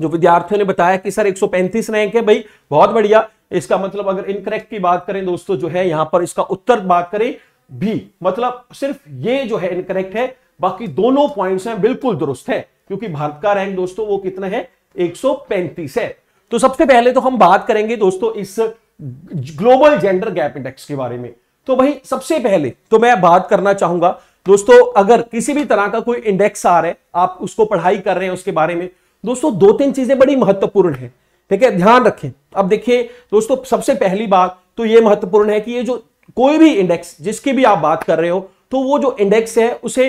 जो विद्यार्थियों ने बताया कि सर 135 रैंक है भाई बहुत बढ़िया इसका मतलब अगर इनकरेक्ट की बात करें दोस्तों जो है यहां पर इसका उत्तर बात करें भी मतलब सिर्फ ये जो है इनकरेक्ट है बाकी दोनों पॉइंट्स हैं बिल्कुल दुरुस्त है क्योंकि भारत का रैंक दोस्तों वो कितना है 135 है तो सबसे पहले तो हम बात करेंगे दोस्तों इस ग्लोबल जेंडर गैप इंडेक्स के बारे में तो भाई सबसे पहले तो मैं बात करना चाहूंगा दोस्तों अगर किसी भी तरह का कोई इंडेक्स आ रहा है आप उसको पढ़ाई कर रहे हैं उसके बारे में दोस्तों दो तीन चीजें बड़ी महत्वपूर्ण है ठीक है ध्यान रखें अब देखिए दोस्तों सबसे पहली बात तो ये महत्वपूर्ण है कि ये जो कोई भी इंडेक्स जिसकी भी आप बात कर रहे हो तो वो जो इंडेक्स है उसे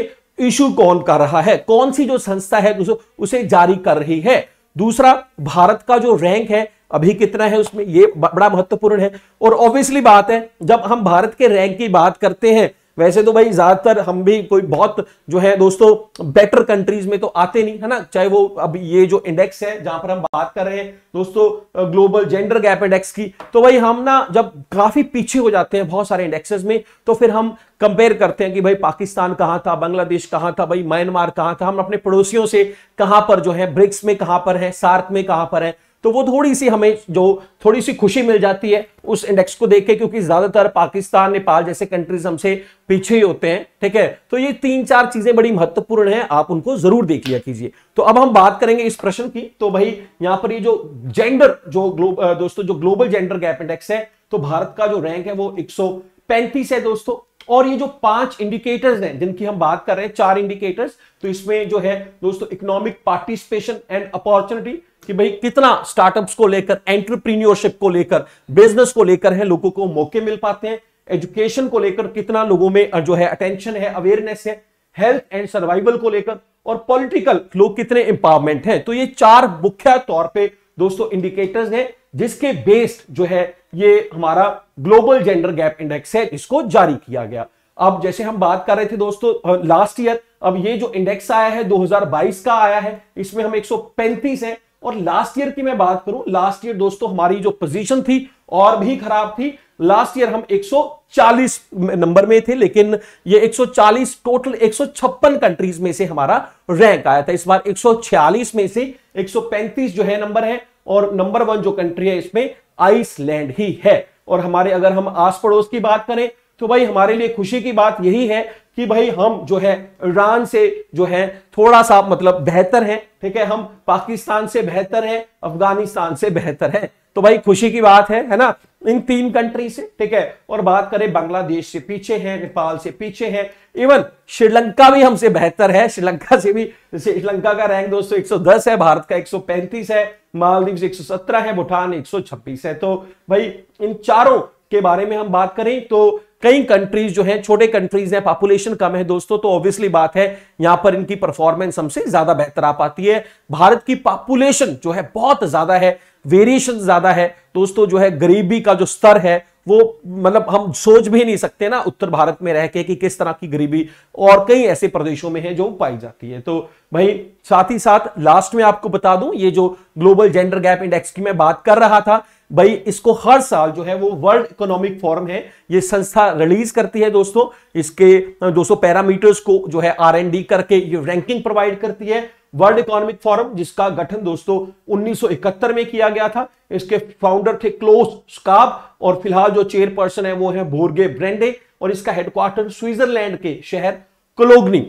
इश्यू कौन कर रहा है कौन सी जो संस्था है उसे जारी कर रही है दूसरा भारत का जो रैंक है अभी कितना है उसमें ये बड़ा महत्वपूर्ण है और ऑब्वियसली बात है जब हम भारत के रैंक की बात करते हैं वैसे तो भाई ज्यादातर हम भी कोई बहुत जो है दोस्तों बेटर कंट्रीज में तो आते नहीं है ना चाहे वो अब ये जो इंडेक्स है जहां पर हम बात कर रहे हैं दोस्तों ग्लोबल जेंडर गैप इंडेक्स की तो भाई हम ना जब काफी पीछे हो जाते हैं बहुत सारे इंडेक्सेस में तो फिर हम कंपेयर करते हैं कि भाई पाकिस्तान कहाँ था बांग्लादेश कहाँ था भाई म्यांमार कहाँ था हम अपने पड़ोसियों से कहां पर जो है ब्रिक्स में कहां पर है सार्क में कहां पर है तो वो थोड़ी सी हमें जो थोड़ी सी खुशी मिल जाती है उस इंडेक्स को देख के क्योंकि ज्यादातर पाकिस्तान नेपाल जैसे कंट्रीज हमसे पीछे ही होते हैं ठीक है तो ये तीन चार चीजें बड़ी महत्वपूर्ण हैं आप उनको जरूर देख लिया कीजिए तो अब हम बात करेंगे इस प्रश्न की तो भाई यहां पर ये जो जेंडर जो ग्लोब दोस्तों जो ग्लोबल जेंडर गैप इंडेक्स है तो भारत का जो रैंक है वो एक है दोस्तों और ये जो पांच इंडिकेटर्स हैं जिनकी हम बात कर रहे हैं चार इंडिकेटर्स तो इसमें जो है दोस्तों इकोनॉमिक पार्टिसिपेशन एंड अपॉर्चुनिटी कि भाई कितना स्टार्टअप्स को लेकर एंटरप्रीन्योरशिप को लेकर बिजनेस को लेकर है लोगों को मौके मिल पाते हैं एजुकेशन को लेकर कितना लोगों में जो है अटेंशन है अवेयरनेस है हेल्थ एंड सर्वाइवल को लेकर और पॉलिटिकल लोग कितने इंपावरमेंट हैं तो ये चार मुख्य तौर पे दोस्तों इंडिकेटर्स हैं जिसके बेस्ड जो है ये हमारा ग्लोबल जेंडर गैप इंडेक्स है इसको जारी किया गया अब जैसे हम बात कर रहे थे दोस्तों लास्ट ईयर अब ये जो इंडेक्स आया है 2022 का आया है इसमें हम 135 हैं और लास्ट ईयर की मैं बात करूं लास्ट ईयर दोस्तों हमारी जो पोजीशन थी और भी खराब थी लास्ट ईयर हम 140 नंबर में थे लेकिन ये 140 टोटल 156 कंट्रीज में से हमारा रैंक आया था इस बार 146 में से 135 जो है नंबर है और नंबर वन जो कंट्री है इसमें आइसलैंड ही है और हमारे अगर हम आस पड़ोस की बात करें तो भाई हमारे लिए खुशी की बात यही है कि भाई हम जो है ईरान से जो है थोड़ा सा मतलब बेहतर है ठीक है हम पाकिस्तान से बेहतर है अफगानिस्तान से बेहतर है तो भाई खुशी की बात है है ना इन तीन कंट्री से ठीक है और बात करें बांग्लादेश से पीछे है नेपाल से पीछे है इवन श्रीलंका भी हमसे बेहतर है श्रीलंका से भी श्रीलंका का रैंक दोस्तों 110 है भारत का 135 है मालदीव 117 है भूटान 126 है तो भाई इन चारों के बारे में हम बात करें तो कई कंट्रीज जो है छोटे कंट्रीज हैं पॉपुलेशन कम है दोस्तों तो ऑब्वियसली बात है यहां पर इनकी परफॉर्मेंस हमसे ज्यादा बेहतर आ पाती है भारत की पॉपुलेशन जो है बहुत ज्यादा है वेरिएशन ज्यादा है दोस्तों जो है गरीबी का जो स्तर है वो मतलब हम सोच भी नहीं सकते ना उत्तर भारत में रह के कि किस तरह की गरीबी और कई ऐसे प्रदेशों में है जो पाई जाती है तो भाई साथ ही साथ लास्ट में आपको बता दूं ये जो ग्लोबल जेंडर गैप इंडेक्स की मैं बात कर रहा था भाई इसको हर साल जो है वो वर्ल्ड इकोनॉमिक फोरम है ये संस्था रिलीज करती है दोस्तों इसके दोस्तों पैरामीटर्स को जो है आर करके ये रैंकिंग प्रोवाइड करती है वर्ल्ड इकोनॉमिक फोरम जिसका गठन दोस्तों 1971 में किया गया था इसके फाउंडर थे क्लोस स्काब और फिलहाल जो चेयरपर्सन है वो है बोर्गे ब्रेंडे और इसका हेडक्वार्टर स्विट्जरलैंड के शहर कोलोगनी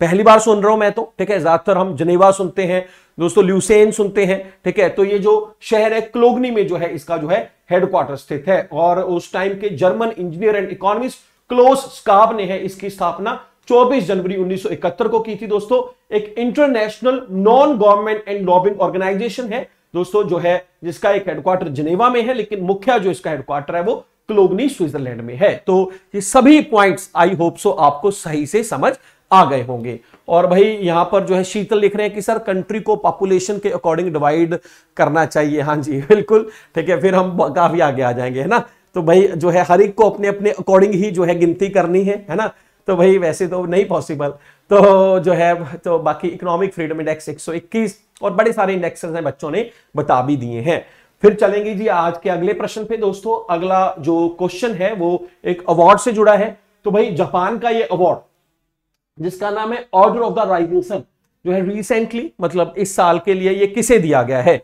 पहली बार सुन रहा हूं मैं तो ठीक है ज्यादातर हम जनेवा सुनते हैं दोस्तों ल्यूसेन सुनते हैं ठीक है तो ये जो शहर है क्लोगनी में जो है इसका जो है हेडक्वार्टर स्थित है और उस टाइम के German engineer and economist Klaus Schwab ने है इसकी स्थापना 24 जनवरी 1971 को की थी दोस्तों एक international non government and lobbying organisation है दोस्तों जो है जिसका एक हेडक्वार्टर जिनेवा में है लेकिन मुख्य जो इसका हेडक्वार्टर है वो क्लोगनी स्विट्जरलैंड में है तो ये सभी पॉइंट्स आई होप सो आपको सही से समझ आ गए होंगे और भाई यहाँ पर जो है शीतल लिख रहे हैं कि सर कंट्री को पॉपुलेशन के अकॉर्डिंग डिवाइड करना चाहिए हाँ जी बिल्कुल ठीक है फिर हम काफी आगे आ जाएंगे है ना तो भाई जो है हर एक को अपने अपने अकॉर्डिंग ही जो है गिनती करनी है है ना तो भाई वैसे तो नहीं पॉसिबल तो जो है तो बाकी इकोनॉमिक फ्रीडम इंडेक्स 121 और बड़े सारे इंडेक्सेस हैं बच्चों ने बता भी दिए हैं फिर चलेंगे जी आज के अगले प्रश्न पे दोस्तों अगला जो क्वेश्चन है वो एक अवार्ड से जुड़ा है तो भाई जापान का ये अवार्ड जिसका नाम है order of the Rising Sun जो है रिसेंटली मतलब इस साल के लिए ये किसे दिया गया है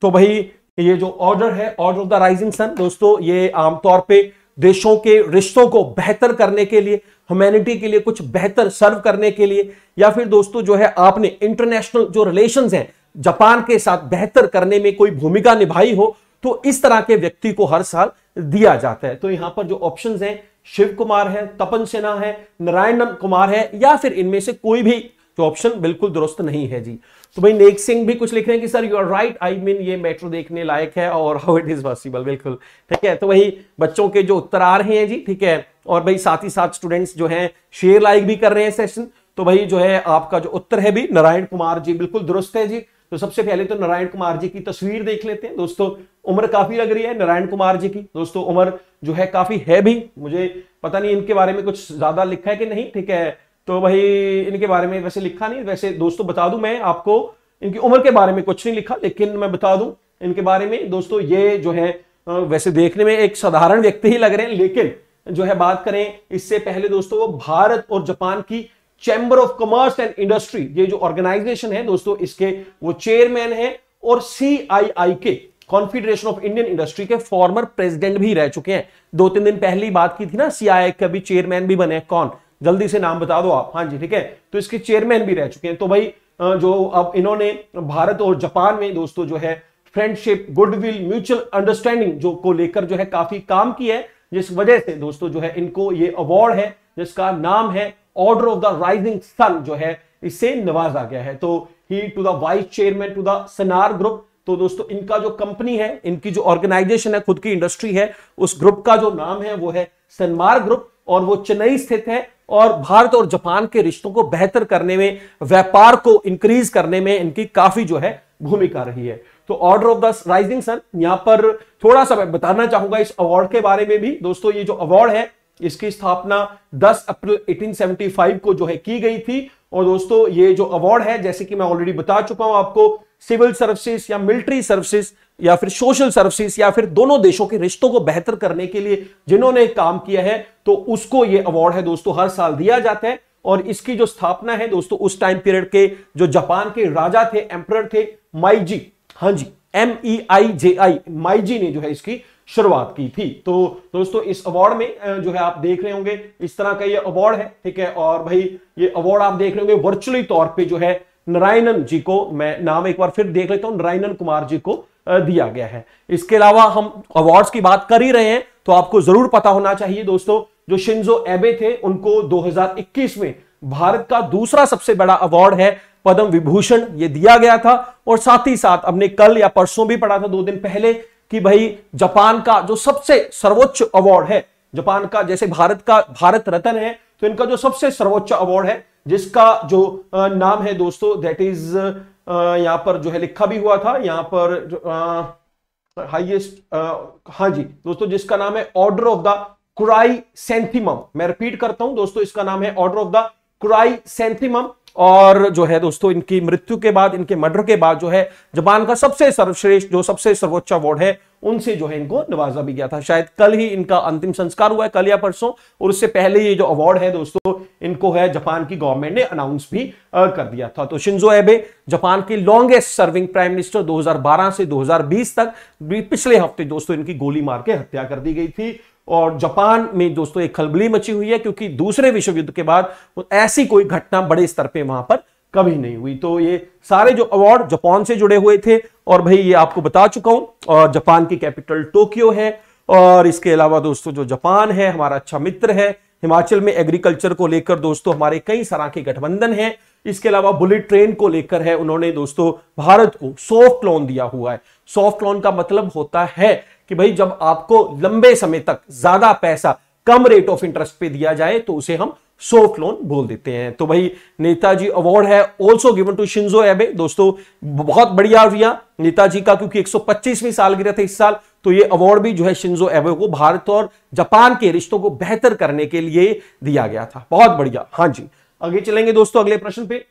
तो भाई ये जो ऑर्डर है order of the Rising Sun दोस्तों ये आमतौर पे देशों के रिश्तों को बेहतर करने के लिए ह्यूमैनिटी के लिए कुछ बेहतर सर्व करने के लिए या फिर दोस्तों जो है आपने इंटरनेशनल जो रिलेशन है जापान के साथ बेहतर करने में कोई भूमिका निभाई हो तो इस तरह के व्यक्ति को हर साल दिया जाता है तो यहां पर जो ऑप्शंस हैं शिव कुमार है तपन सिन्हा है नारायण कुमार है या फिर इनमें से कोई भी तो ऑप्शन बिल्कुल दुरुस्त नहीं है जी तो भाई नेक सिंह भी कुछ लिख रहे हैं कि sir you are right I mean ये मेट्रो देखने लायक है और हाउ इट इज पॉसिबल बिल्कुल ठीक है तो वही बच्चों के जो उत्तर आ रहे हैं जी ठीक है और भाई साथ ही साथ स्टूडेंट्स जो हैं शेयर लाइक भी कर रहे हैं सेशन तो भाई जो है आपका जो उत्तर है भी नारायण कुमार जी बिल्कुल दुरुस्त है जी तो सबसे पहले तो नारायण कुमार जी की तस्वीर देख लेते हैं दोस्तों उम्र काफी लग रही है नारायण कुमार जी की दोस्तों उम्र जो है काफी है भी मुझे पता नहीं इनके बारे में कुछ ज्यादा लिखा है कि नहीं ठीक है तो भाई इनके बारे में वैसे लिखा नहीं वैसे दोस्तों बता दूं मैं आपको इनकी उम्र के बारे में कुछ नहीं लिखा लेकिन मैं बता दूं इनके बारे में दोस्तों ये जो है वैसे देखने में एक साधारण व्यक्ति ही लग रहे हैं लेकिन जो है बात करें इससे पहले दोस्तों वो भारत और जापान की Chamber of Commerce and Industry ये जो ऑर्गेनाइजेशन है दोस्तों इसके वो चेयरमैन है और सी के कॉन्फेडरेशन ऑफ इंडियन इंडस्ट्री के फॉर्मर प्रेसिडेंट भी रह चुके हैं दो तीन दिन पहले ही बात की थी ना सीआईआई के अभी चेयरमैन भी बने कौन जल्दी से नाम बता दो आप हाँ जी ठीक है तो इसके चेयरमैन भी रह चुके हैं तो भाई जो अब इन्होंने भारत और जापान में दोस्तों जो है फ्रेंडशिप गुडविल म्यूचुअल अंडरस्टैंडिंग जो को लेकर जो है काफी काम किया है जिस वजह से दोस्तों जो है इनको ये अवार्ड है जिसका नाम है order of the Rising Sun जो है इससे नवाजा गया है तो he to the vice chairman to the Sanmar group तो दोस्तों इनका जो कंपनी है इनकी जो ऑर्गेनाइजेशन है खुद की इंडस्ट्री है उस ग्रुप का जो नाम है वो है सनमार ग्रुप और वो चेन्नई स्थित है और भारत और जापान के रिश्तों को बेहतर करने में व्यापार को इंक्रीज करने में इनकी काफी जो है भूमिका रही है तो Order of the Rising Sun यहां पर थोड़ा सा मैं बताना चाहूंगा इस अवार्ड के बारे में भी दोस्तों ये जो अवार्ड है इसकी स्थापना 10 अप्रैल 1875 को जो है की गई थी और दोस्तों ये जो अवार्ड है जैसे कि मैं ऑलरेडी बता चुका हूं आपको सिविल सर्विसेज या मिलिट्री सर्विसेज या फिर सोशल सर्विसेज या फिर दोनों देशों के रिश्तों को बेहतर करने के लिए जिन्होंने काम किया है तो उसको ये अवार्ड है दोस्तों हर साल दिया जाता है और इसकी जो स्थापना है दोस्तों उस टाइम पीरियड के जो जापान के राजा थे एम्पर थे माइजी हाँ जी एम ई आई जे आई जी ने जो है इसकी शुरुआत की थी तो दोस्तों इस अवार्ड में जो है आप देख रहे होंगे इस तरह का ये अवार्ड है ठीक है और भाई ये अवार्ड आप देख रहे होंगे वर्चुअली तौर पर जो है नारायणन जी को मैं नाम एक बार फिर देख लेता हूं नारायणन कुमार जी को दिया गया है इसके अलावा हम अवार्ड्स की बात कर ही रहे हैं तो आपको जरूर पता होना चाहिए दोस्तों जो शिंजो एबे थे उनको दो में भारत का दूसरा सबसे बड़ा अवार्ड है पद्म विभूषण ये दिया गया था और साथ ही साथ हमने कल या परसों भी पढ़ा था दो दिन पहले कि भाई जापान का जो सबसे सर्वोच्च अवार्ड है जापान का जैसे भारत का भारत रत्न है तो इनका जो सबसे सर्वोच्च अवार्ड है जिसका जो नाम है दोस्तों दैट इज यहां पर जो है लिखा भी हुआ था यहां पर हाइएस्ट हाँ जी दोस्तों जिसका नाम है order of the chrysanthemum मैं रिपीट करता हूं दोस्तों इसका नाम है order of the chrysanthemum और जो है दोस्तों इनकी मृत्यु के बाद इनके मर्डर के बाद जो है जापान का सबसे सर्वश्रेष्ठ जो सबसे सर्वोच्च अवार्ड है उनसे जो है इनको नवाजा भी गया था शायद कल ही इनका अंतिम संस्कार हुआ है कल या परसों और उससे पहले ये जो अवार्ड है दोस्तों इनको है जापान की गवर्नमेंट ने अनाउंस भी कर दिया था तो शिंजो एबे जापान के लॉन्गेस्ट सर्विंग प्राइम मिनिस्टर 2012 से 2020 तक पिछले हफ्ते दोस्तों इनकी गोली मार के हत्या कर दी गई थी और जापान में दोस्तों एक खलबली मची हुई है क्योंकि दूसरे विश्व युद्ध के बाद ऐसी कोई घटना बड़े स्तर पर वहां पर कभी नहीं हुई तो ये सारे जो अवार्ड जापान से जुड़े हुए थे और भाई ये आपको बता चुका हूं और जापान की कैपिटल टोक्यो है और इसके अलावा दोस्तों जो जापान है हमारा अच्छा मित्र है हिमाचल में एग्रीकल्चर को लेकर दोस्तों हमारे कई सारा के गठबंधन हैं इसके अलावा बुलेट ट्रेन को लेकर है उन्होंने दोस्तों भारत को सॉफ्ट लोन दिया हुआ है सॉफ्ट लोन का मतलब होता है कि भाई जब आपको लंबे समय तक ज्यादा पैसा कम रेट ऑफ इंटरेस्ट पे दिया जाए तो उसे हम सॉफ्ट लोन बोल देते हैं तो भाई नेताजी अवार्ड है also given to Shinzo Abe दोस्तों बहुत बढ़िया रिया नेताजी का क्योंकि 125वीं गिरा था इस साल तो ये अवार्ड भी जो है शिंजो एबे को भारत और जापान के रिश्तों को बेहतर करने के लिए दिया गया था बहुत बढ़िया हाँ जी आगे चलेंगे दोस्तों अगले प्रश्न पे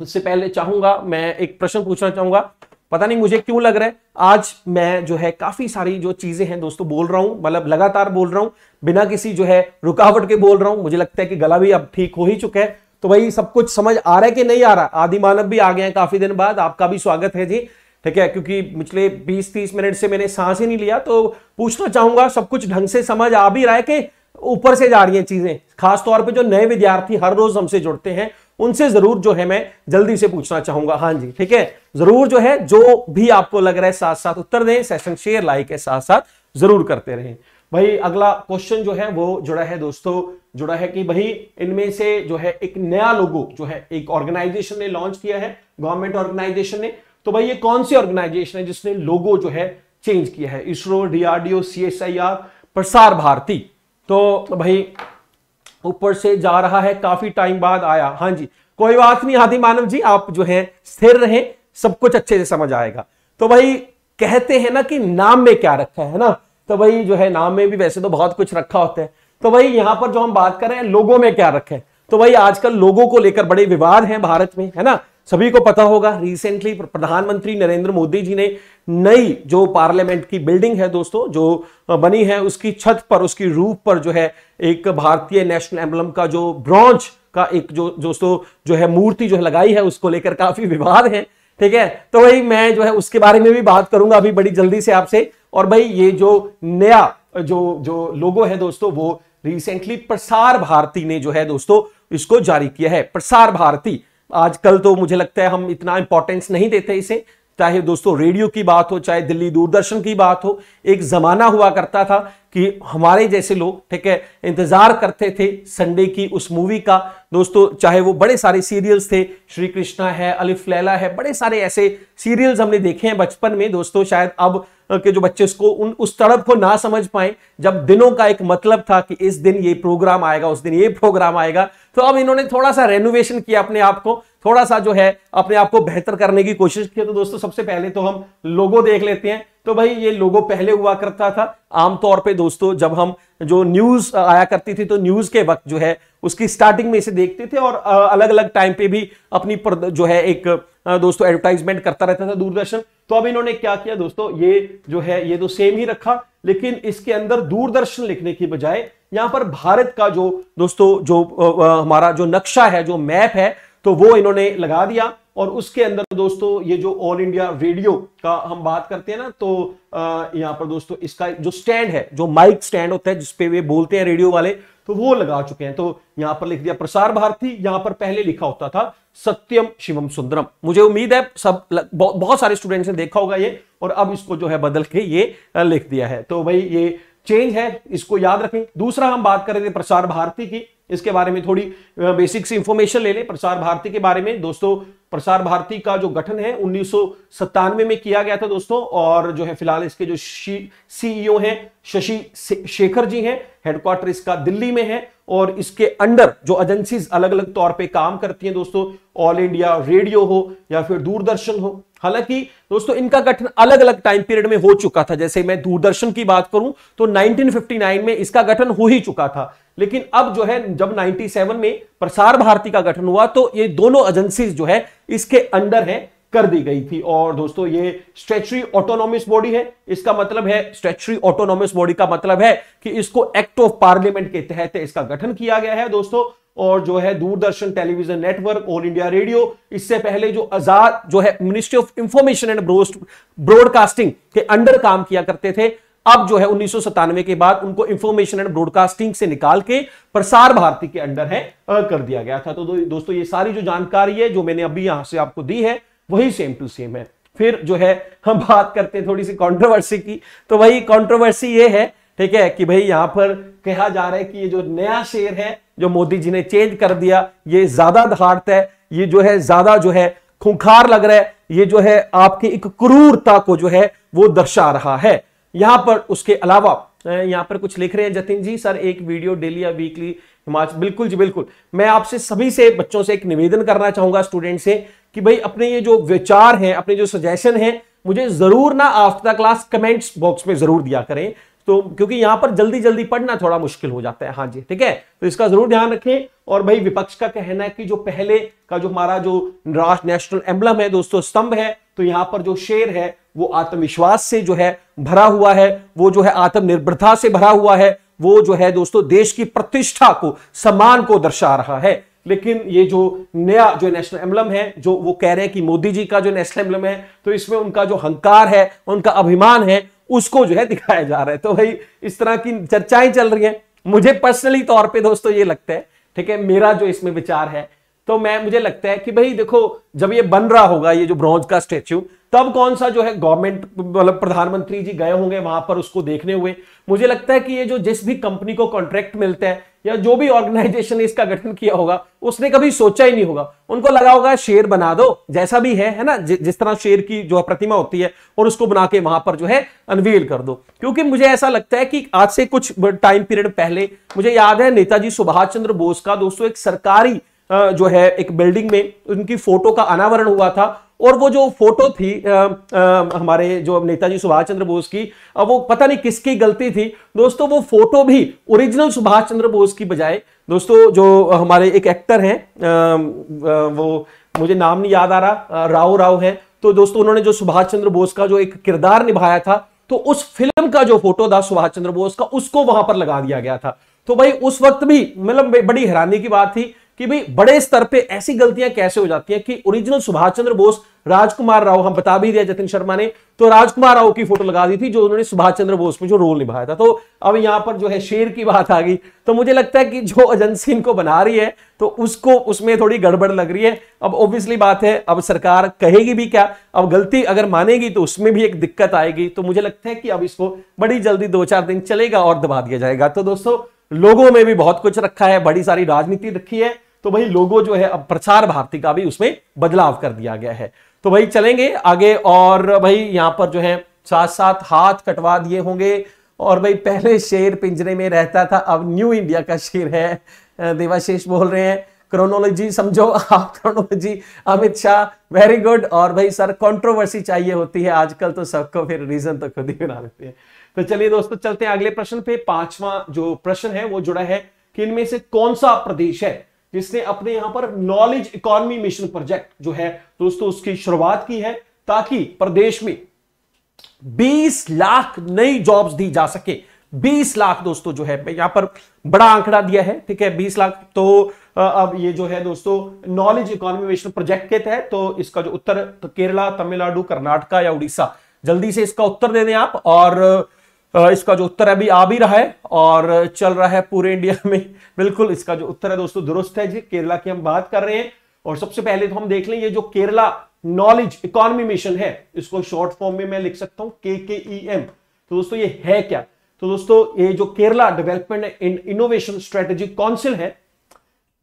उससे पहले चाहूंगा मैं एक प्रश्न पूछना चाहूंगा पता नहीं मुझे क्यों लग रहा है आज मैं जो है काफी सारी जो चीजें हैं दोस्तों बोल रहा हूं मतलब लगातार बोल रहा हूं बिना किसी जो है रुकावट के बोल रहा हूं मुझे लगता है कि गला भी अब ठीक हो ही चुका है तो भाई सब कुछ समझ आ रहा है कि नहीं आ रहा आदि मानव भी आ गए हैं काफी दिन बाद आपका भी स्वागत है जी ठीक है क्योंकि पिछले 20-30 मिनट से मैंने सांस ही नहीं लिया तो पूछना चाहूंगा सब कुछ ढंग से समझ आ भी रहा है कि ऊपर से जा रही है चीजें खासतौर पर जो नए विद्यार्थी हर रोज हमसे जुड़ते हैं उनसे जरूर जो है मैं जल्दी से पूछना चाहूंगा हाँ जी ठीक है जरूर जो है जो भी आपको लग रहा है साथ साथ उत्तर दें सेशन शेयर लाइक है साथ साथ जरूर करते रहें भाई अगला क्वेश्चन जो है वो जुड़ा है दोस्तों जुड़ा है कि भाई इनमें से जो है एक नया लोगो जो है एक ऑर्गेनाइजेशन ने लॉन्च किया है गवर्नमेंट ऑर्गेनाइजेशन ने तो भाई ये कौन सी ऑर्गेनाइजेशन है जिसने लोगो जो है चेंज किया है इसरो डीआरडीओ सी प्रसार भारती तो भाई ऊपर से जा रहा है काफी टाइम बाद आया हाँ जी कोई बात नहीं आदि मानव जी आप जो है स्थिर रहे सब कुछ अच्छे से समझ आएगा तो भाई कहते हैं ना कि नाम में क्या रखा है ना तो भाई जो है नाम में भी वैसे तो बहुत कुछ रखा होता है तो भाई यहाँ पर जो हम बात कर रहे हैं लोगों में क्या रखे तो भाई आजकल लोगों को लेकर बड़े विवाद हैं भारत में है ना सभी को पता होगा रिसेंटली प्रधानमंत्री नरेंद्र मोदी जी ने नई जो पार्लियामेंट की बिल्डिंग है दोस्तों जो बनी है उसकी छत पर उसकी रूप पर जो है एक भारतीय नेशनल एम्बलम का जो ब्रॉन्च का एक जो दोस्तों जो है मूर्ति जो है लगाई है उसको लेकर काफी विवाद है ठीक है तो भाई मैं जो है उसके बारे में भी बात करूंगा अभी बड़ी जल्दी से आपसे और भाई ये जो नया जो जो लोगो है दोस्तों वो रिसेंटली प्रसार भारती ने जो है दोस्तों इसको जारी किया है प्रसार भारती आजकल तो मुझे लगता है हम इतना इंपॉर्टेंस नहीं देते इसे चाहे दोस्तों रेडियो की बात हो चाहे दिल्ली दूरदर्शन की बात हो एक जमाना हुआ करता था कि हमारे जैसे लोग ठीक है इंतजार करते थे संडे की उस मूवी का दोस्तों चाहे वो बड़े सारे सीरियल्स थे श्री कृष्णा है अलिफ लैला है बड़े सारे ऐसे सीरियल्स हमने देखे हैं बचपन में दोस्तों शायद अब के जो बच्चे उसको उन उस तड़प को ना समझ पाए जब दिनों का एक मतलब था कि इस दिन ये प्रोग्राम आएगा उस दिन ये प्रोग्राम आएगा तो अब इन्होंने थोड़ा सा रेनोवेशन किया अपने आप को थोड़ा सा जो है अपने आप को बेहतर करने की कोशिश की तो दोस्तों सबसे पहले तो हम लोगों देख लेते हैं तो भाई ये लोगो पहले हुआ करता था आमतौर पे दोस्तों जब हम जो न्यूज आया करती थी तो न्यूज के वक्त जो है उसकी स्टार्टिंग में इसे देखते थे और अलग अलग टाइम पे भी अपनी जो है एक दोस्तों एडवर्टाइजमेंट करता रहता था दूरदर्शन तो अब इन्होंने क्या किया दोस्तों ये जो है ये तो सेम ही रखा लेकिन इसके अंदर दूरदर्शन लिखने की बजाय यहां पर भारत का जो दोस्तों जो हमारा जो नक्शा है जो मैप है तो वो इन्होंने लगा दिया और उसके अंदर दोस्तों ये जो ऑल इंडिया रेडियो का हम बात करते हैं ना तो यहाँ पर दोस्तों इसका जो स्टैंड है जो माइक स्टैंड होता है जिसपे वे बोलते हैं रेडियो वाले तो वो लगा चुके हैं तो यहाँ पर लिख दिया प्रसार भारती यहाँ पर पहले लिखा होता था सत्यम शिवम सुंदरम मुझे उम्मीद है सब बहुत सारे स्टूडेंट्स ने देखा होगा ये और अब इसको जो है बदल के ये लिख दिया है तो भाई ये चेंज है इसको याद रखें दूसरा हम बात कर रहे थे प्रसार भारती की इसके बारे में थोड़ी बेसिक सी इंफॉर्मेशन ले लें प्रसार भारती के बारे में दोस्तों प्रसार भारती का जो गठन है उन्नीस में किया गया था दोस्तों और जो है फिलहाल इसके जो सीईओ हैं शशि शेखर जी हैं हेडक्वार्टर इसका दिल्ली में है और इसके अंडर जो एजेंसीज अलग अलग तौर पे काम करती हैं दोस्तों ऑल इंडिया रेडियो हो या फिर दूरदर्शन हो हालांकि दोस्तों इनका गठन अलग अलग टाइम पीरियड में हो चुका था जैसे मैं दूरदर्शन की बात करूं तो 1959 में इसका गठन हो ही चुका था लेकिन अब जो है जब 97 में प्रसार भारती का गठन हुआ तो ये दोनों एजेंसी जो है इसके अंडर है कर दी गई थी और दोस्तों ये स्टेचुरी ऑटोनॉमिस बॉडी है इसका मतलब है स्टेचुरी ऑटोनॉमिस बॉडी का मतलब है कि इसको एक्ट ऑफ पार्लियामेंट के तहत इसका गठन किया गया है दोस्तों और जो है Doordarshan television network All India Radio इससे पहले जो आजाद जो है ministry of information and broadcasting के अंडर काम किया करते थे अब जो है उन्नीस के बाद उनको इंफॉर्मेशन एंड ब्रॉडकास्टिंग से निकाल के प्रसार भारती के अंडर है कर दिया गया था तो दो, दोस्तों ये सारी जो जानकारी है जो मैंने अभी यहां से आपको दी है वही सेम टू सेम है फिर जो है हम बात करते हैं थोड़ी सी कंट्रोवर्सी की तो वही कंट्रोवर्सी ये है ठीक है कि भाई यहां पर कहा जा रहा है कि ये जो नया शेयर है जो मोदी जी ने चेंज कर दिया ये ज्यादा धार्त है ये जो है ज्यादा जो है खूंखार लग रहा है ये जो है आपकी एक क्रूरता को जो है वो दर्शा रहा है यहां पर उसके अलावा यहाँ पर कुछ लिख रहे हैं जतिन जी सर एक वीडियो डेली या वीकली हिमाचल बिल्कुल जी बिल्कुल मैं आपसे सभी से बच्चों से एक निवेदन करना चाहूंगा स्टूडेंट से कि भाई अपने ये जो विचार हैं अपने जो सजेशन हैं मुझे ज़रूर ना आफ्टर क्लास कमेंट्स बॉक्स में ज़रूर दिया करें तो क्योंकि यहां पर जल्दी जल्दी पढ़ना थोड़ा मुश्किल हो जाता है हाँ जी ठीक है तो इसका जरूर ध्यान रखें और भाई विपक्ष का कहना है कि जो पहले का जो हमारा जो राष्ट्र नेशनल एम्बलम है दोस्तों स्तंभ है तो यहां पर जो शेर है वो आत्मविश्वास से जो है भरा हुआ है वो जो है आत्मनिर्भरता से भरा हुआ है वो जो है दोस्तों देश की प्रतिष्ठा को सम्मान को दर्शा रहा है लेकिन ये जो नया जो नेशनल एम्बलम है जो वो कह रहे हैं कि मोदी जी का जो नेशनल एम्बलम है तो इसमें उनका जो हंकार है उनका अभिमान है उसको जो है दिखाया जा रहा है तो भाई इस तरह की चर्चाएं चल रही हैं मुझे पर्सनली तौर पे दोस्तों तो ये लगता है ठीक है मेरा जो इसमें विचार है तो मैं मुझे लगता है कि भाई देखो जब ये बन रहा होगा ये जो ब्रॉन्ज का स्टेच्यू तब कौन सा जो है गवर्नमेंट मतलब प्रधानमंत्री जी गए होंगे वहां पर उसको देखने हुए मुझे लगता है कि ये जो जिस भी कंपनी को कॉन्ट्रैक्ट मिलता है या जो भी ऑर्गेनाइजेशन ने इसका गठन किया होगा उसने कभी सोचा ही नहीं होगा उनको लगा होगा शेर बना दो जैसा भी है है ना जि, जिस तरह शेर की जो प्रतिमा होती है और उसको बना के वहां पर जो है अनवील कर दो क्योंकि मुझे ऐसा लगता है कि आज से कुछ टाइम पीरियड पहले मुझे याद है नेताजी सुभाष चंद्र बोस का दोस्तों एक सरकारी जो है एक बिल्डिंग में उनकी फोटो का अनावरण हुआ था और वो जो फोटो थी आ, आ, हमारे जो नेताजी सुभाष चंद्र बोस की अब वो पता नहीं किसकी गलती थी दोस्तों वो फोटो भी ओरिजिनल सुभाष चंद्र बोस की बजाय दोस्तों जो हमारे एक, एक एक्टर हैं वो मुझे नाम नहीं याद आ रहा राव राव है तो दोस्तों उन्होंने जो सुभाष चंद्र बोस का जो एक किरदार निभाया था तो उस फिल्म का जो फोटो था सुभाष चंद्र बोस का उसको वहां पर लगा दिया गया था तो भाई उस वक्त भी मतलब बड़ी हैरानी की बात थी कि भाई बड़े स्तर पे ऐसी गलतियां कैसे हो जाती हैं कि ओरिजिनल सुभाष चंद्र बोस राजकुमार राव हम बता भी दिया जतिन शर्मा ने तो राजकुमार राव की फोटो लगा दी थी जो उन्होंने सुभाष चंद्र बोस में जो रोल निभाया था तो अब यहां पर जो है शेर की बात आ गई तो मुझे लगता है कि जो एजेंसी इनको बना रही है तो उसको उसमें थोड़ी गड़बड़ लग रही है अब ऑब्वियसली बात है अब सरकार कहेगी भी क्या अब गलती अगर मानेगी तो उसमें भी एक दिक्कत आएगी तो मुझे लगता है कि अब इसको बड़ी जल्दी दो चार दिन चलेगा और दबा दिया जाएगा तो दोस्तों लोगों में भी बहुत कुछ रखा है बड़ी सारी राजनीति रखी है तो भाई लोगो जो है अब प्रसार भारती का भी उसमें बदलाव कर दिया गया है तो भाई चलेंगे आगे और भाई यहाँ पर जो है साथ साथ हाथ कटवा दिए होंगे और भाई पहले शेर पिंजरे में रहता था अब न्यू इंडिया का शेर है देवाशीष बोल रहे हैं क्रोनोलॉजी समझो आप chronology Amit Shah very good और भाई सर कंट्रोवर्सी चाहिए होती है आजकल तो सबको फिर रीजन तो खुद ही बना देते हैं तो चलिए दोस्तों चलते हैं अगले प्रश्न पे पांचवा जो प्रश्न है वो जुड़ा है कि इनमें से कौन सा प्रदेश है जिसने अपने यहां पर नॉलेज इकोनॉमी मिशन प्रोजेक्ट जो है दोस्तों उसकी शुरुआत की है ताकि प्रदेश में 20 लाख नई जॉब्स दी जा सके 20 लाख दोस्तों जो है यहां पर बड़ा आंकड़ा दिया है ठीक है 20 लाख तो अब ये जो है दोस्तों नॉलेज इकोनॉमी मिशन प्रोजेक्ट के तहत तो इसका जो उत्तर तो केरला तमिलनाडु कर्नाटका या उड़ीसा जल्दी से इसका उत्तर दे दें आप और इसका जो उत्तर अभी आ भी रहा है और चल रहा है पूरे इंडिया में बिल्कुल इसका जो उत्तर है दोस्तों दुरुस्त है जी केरला की हम बात कर रहे हैं और सबसे पहले तो हम देख लें ये जो केरला नॉलेज इकोनॉमी मिशन है इसको शॉर्ट फॉर्म में मैं लिख सकता हूं के के ई एम तो दोस्तों ये है क्या तो दोस्तों ये जो Kerala development and innovation strategy council है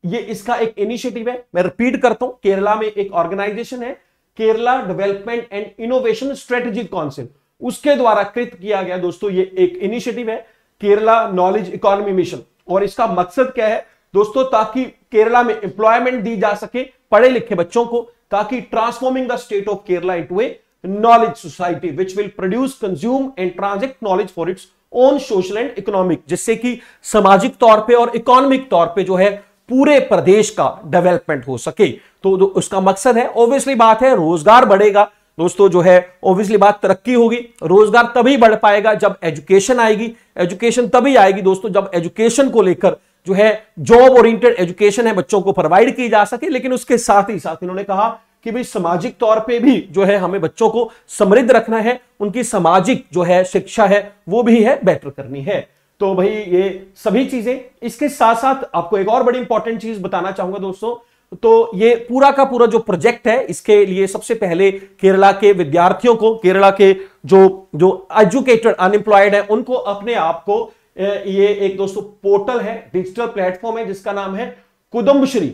ये इसका एक इनिशिएटिव है मैं रिपीट करता हूं केरला में एक ऑर्गेनाइजेशन है Kerala development and innovation strategy council उसके द्वारा कृत किया गया दोस्तों ये एक इनिशिएटिव है केरला नॉलेज इकोनॉमी मिशन और इसका मकसद क्या है दोस्तों ताकि केरला में एम्प्लॉयमेंट दी जा सके पढ़े लिखे बच्चों को ताकि transforming the state of Kerala into a knowledge society which will produce consume and transact knowledge for its own social and economic जिससे कि सामाजिक तौर पर और इकोनॉमिक तौर पर जो है पूरे प्रदेश का डेवलपमेंट हो सके तो, तो उसका मकसद है ऑब्वियसली बात है रोजगार बढ़ेगा दोस्तों जो है ऑब्वियसली बात तरक्की होगी रोजगार तभी बढ़ पाएगा जब एजुकेशन आएगी एजुकेशन तभी आएगी दोस्तों जब एजुकेशन को लेकर जो है जॉब ओरिएंटेड एजुकेशन है बच्चों को प्रोवाइड की जा सके लेकिन उसके साथ ही साथ इन्होंने कहा कि भाई सामाजिक तौर पे भी जो है हमें बच्चों को समृद्ध रखना है उनकी सामाजिक जो है शिक्षा है वो भी है बेटर करनी है तो भाई ये सभी चीजें इसके साथ साथ आपको एक और बड़ी इंपॉर्टेंट चीज बताना चाहूंगा दोस्तों तो ये पूरा का पूरा जो प्रोजेक्ट है इसके लिए सबसे पहले केरला के विद्यार्थियों को केरला के जो जो एजुकेटेड अनएम्प्लॉयड है उनको अपने आप को ये एक दोस्तों पोर्टल है डिजिटल प्लेटफॉर्म है जिसका नाम है कुदुम्बश्री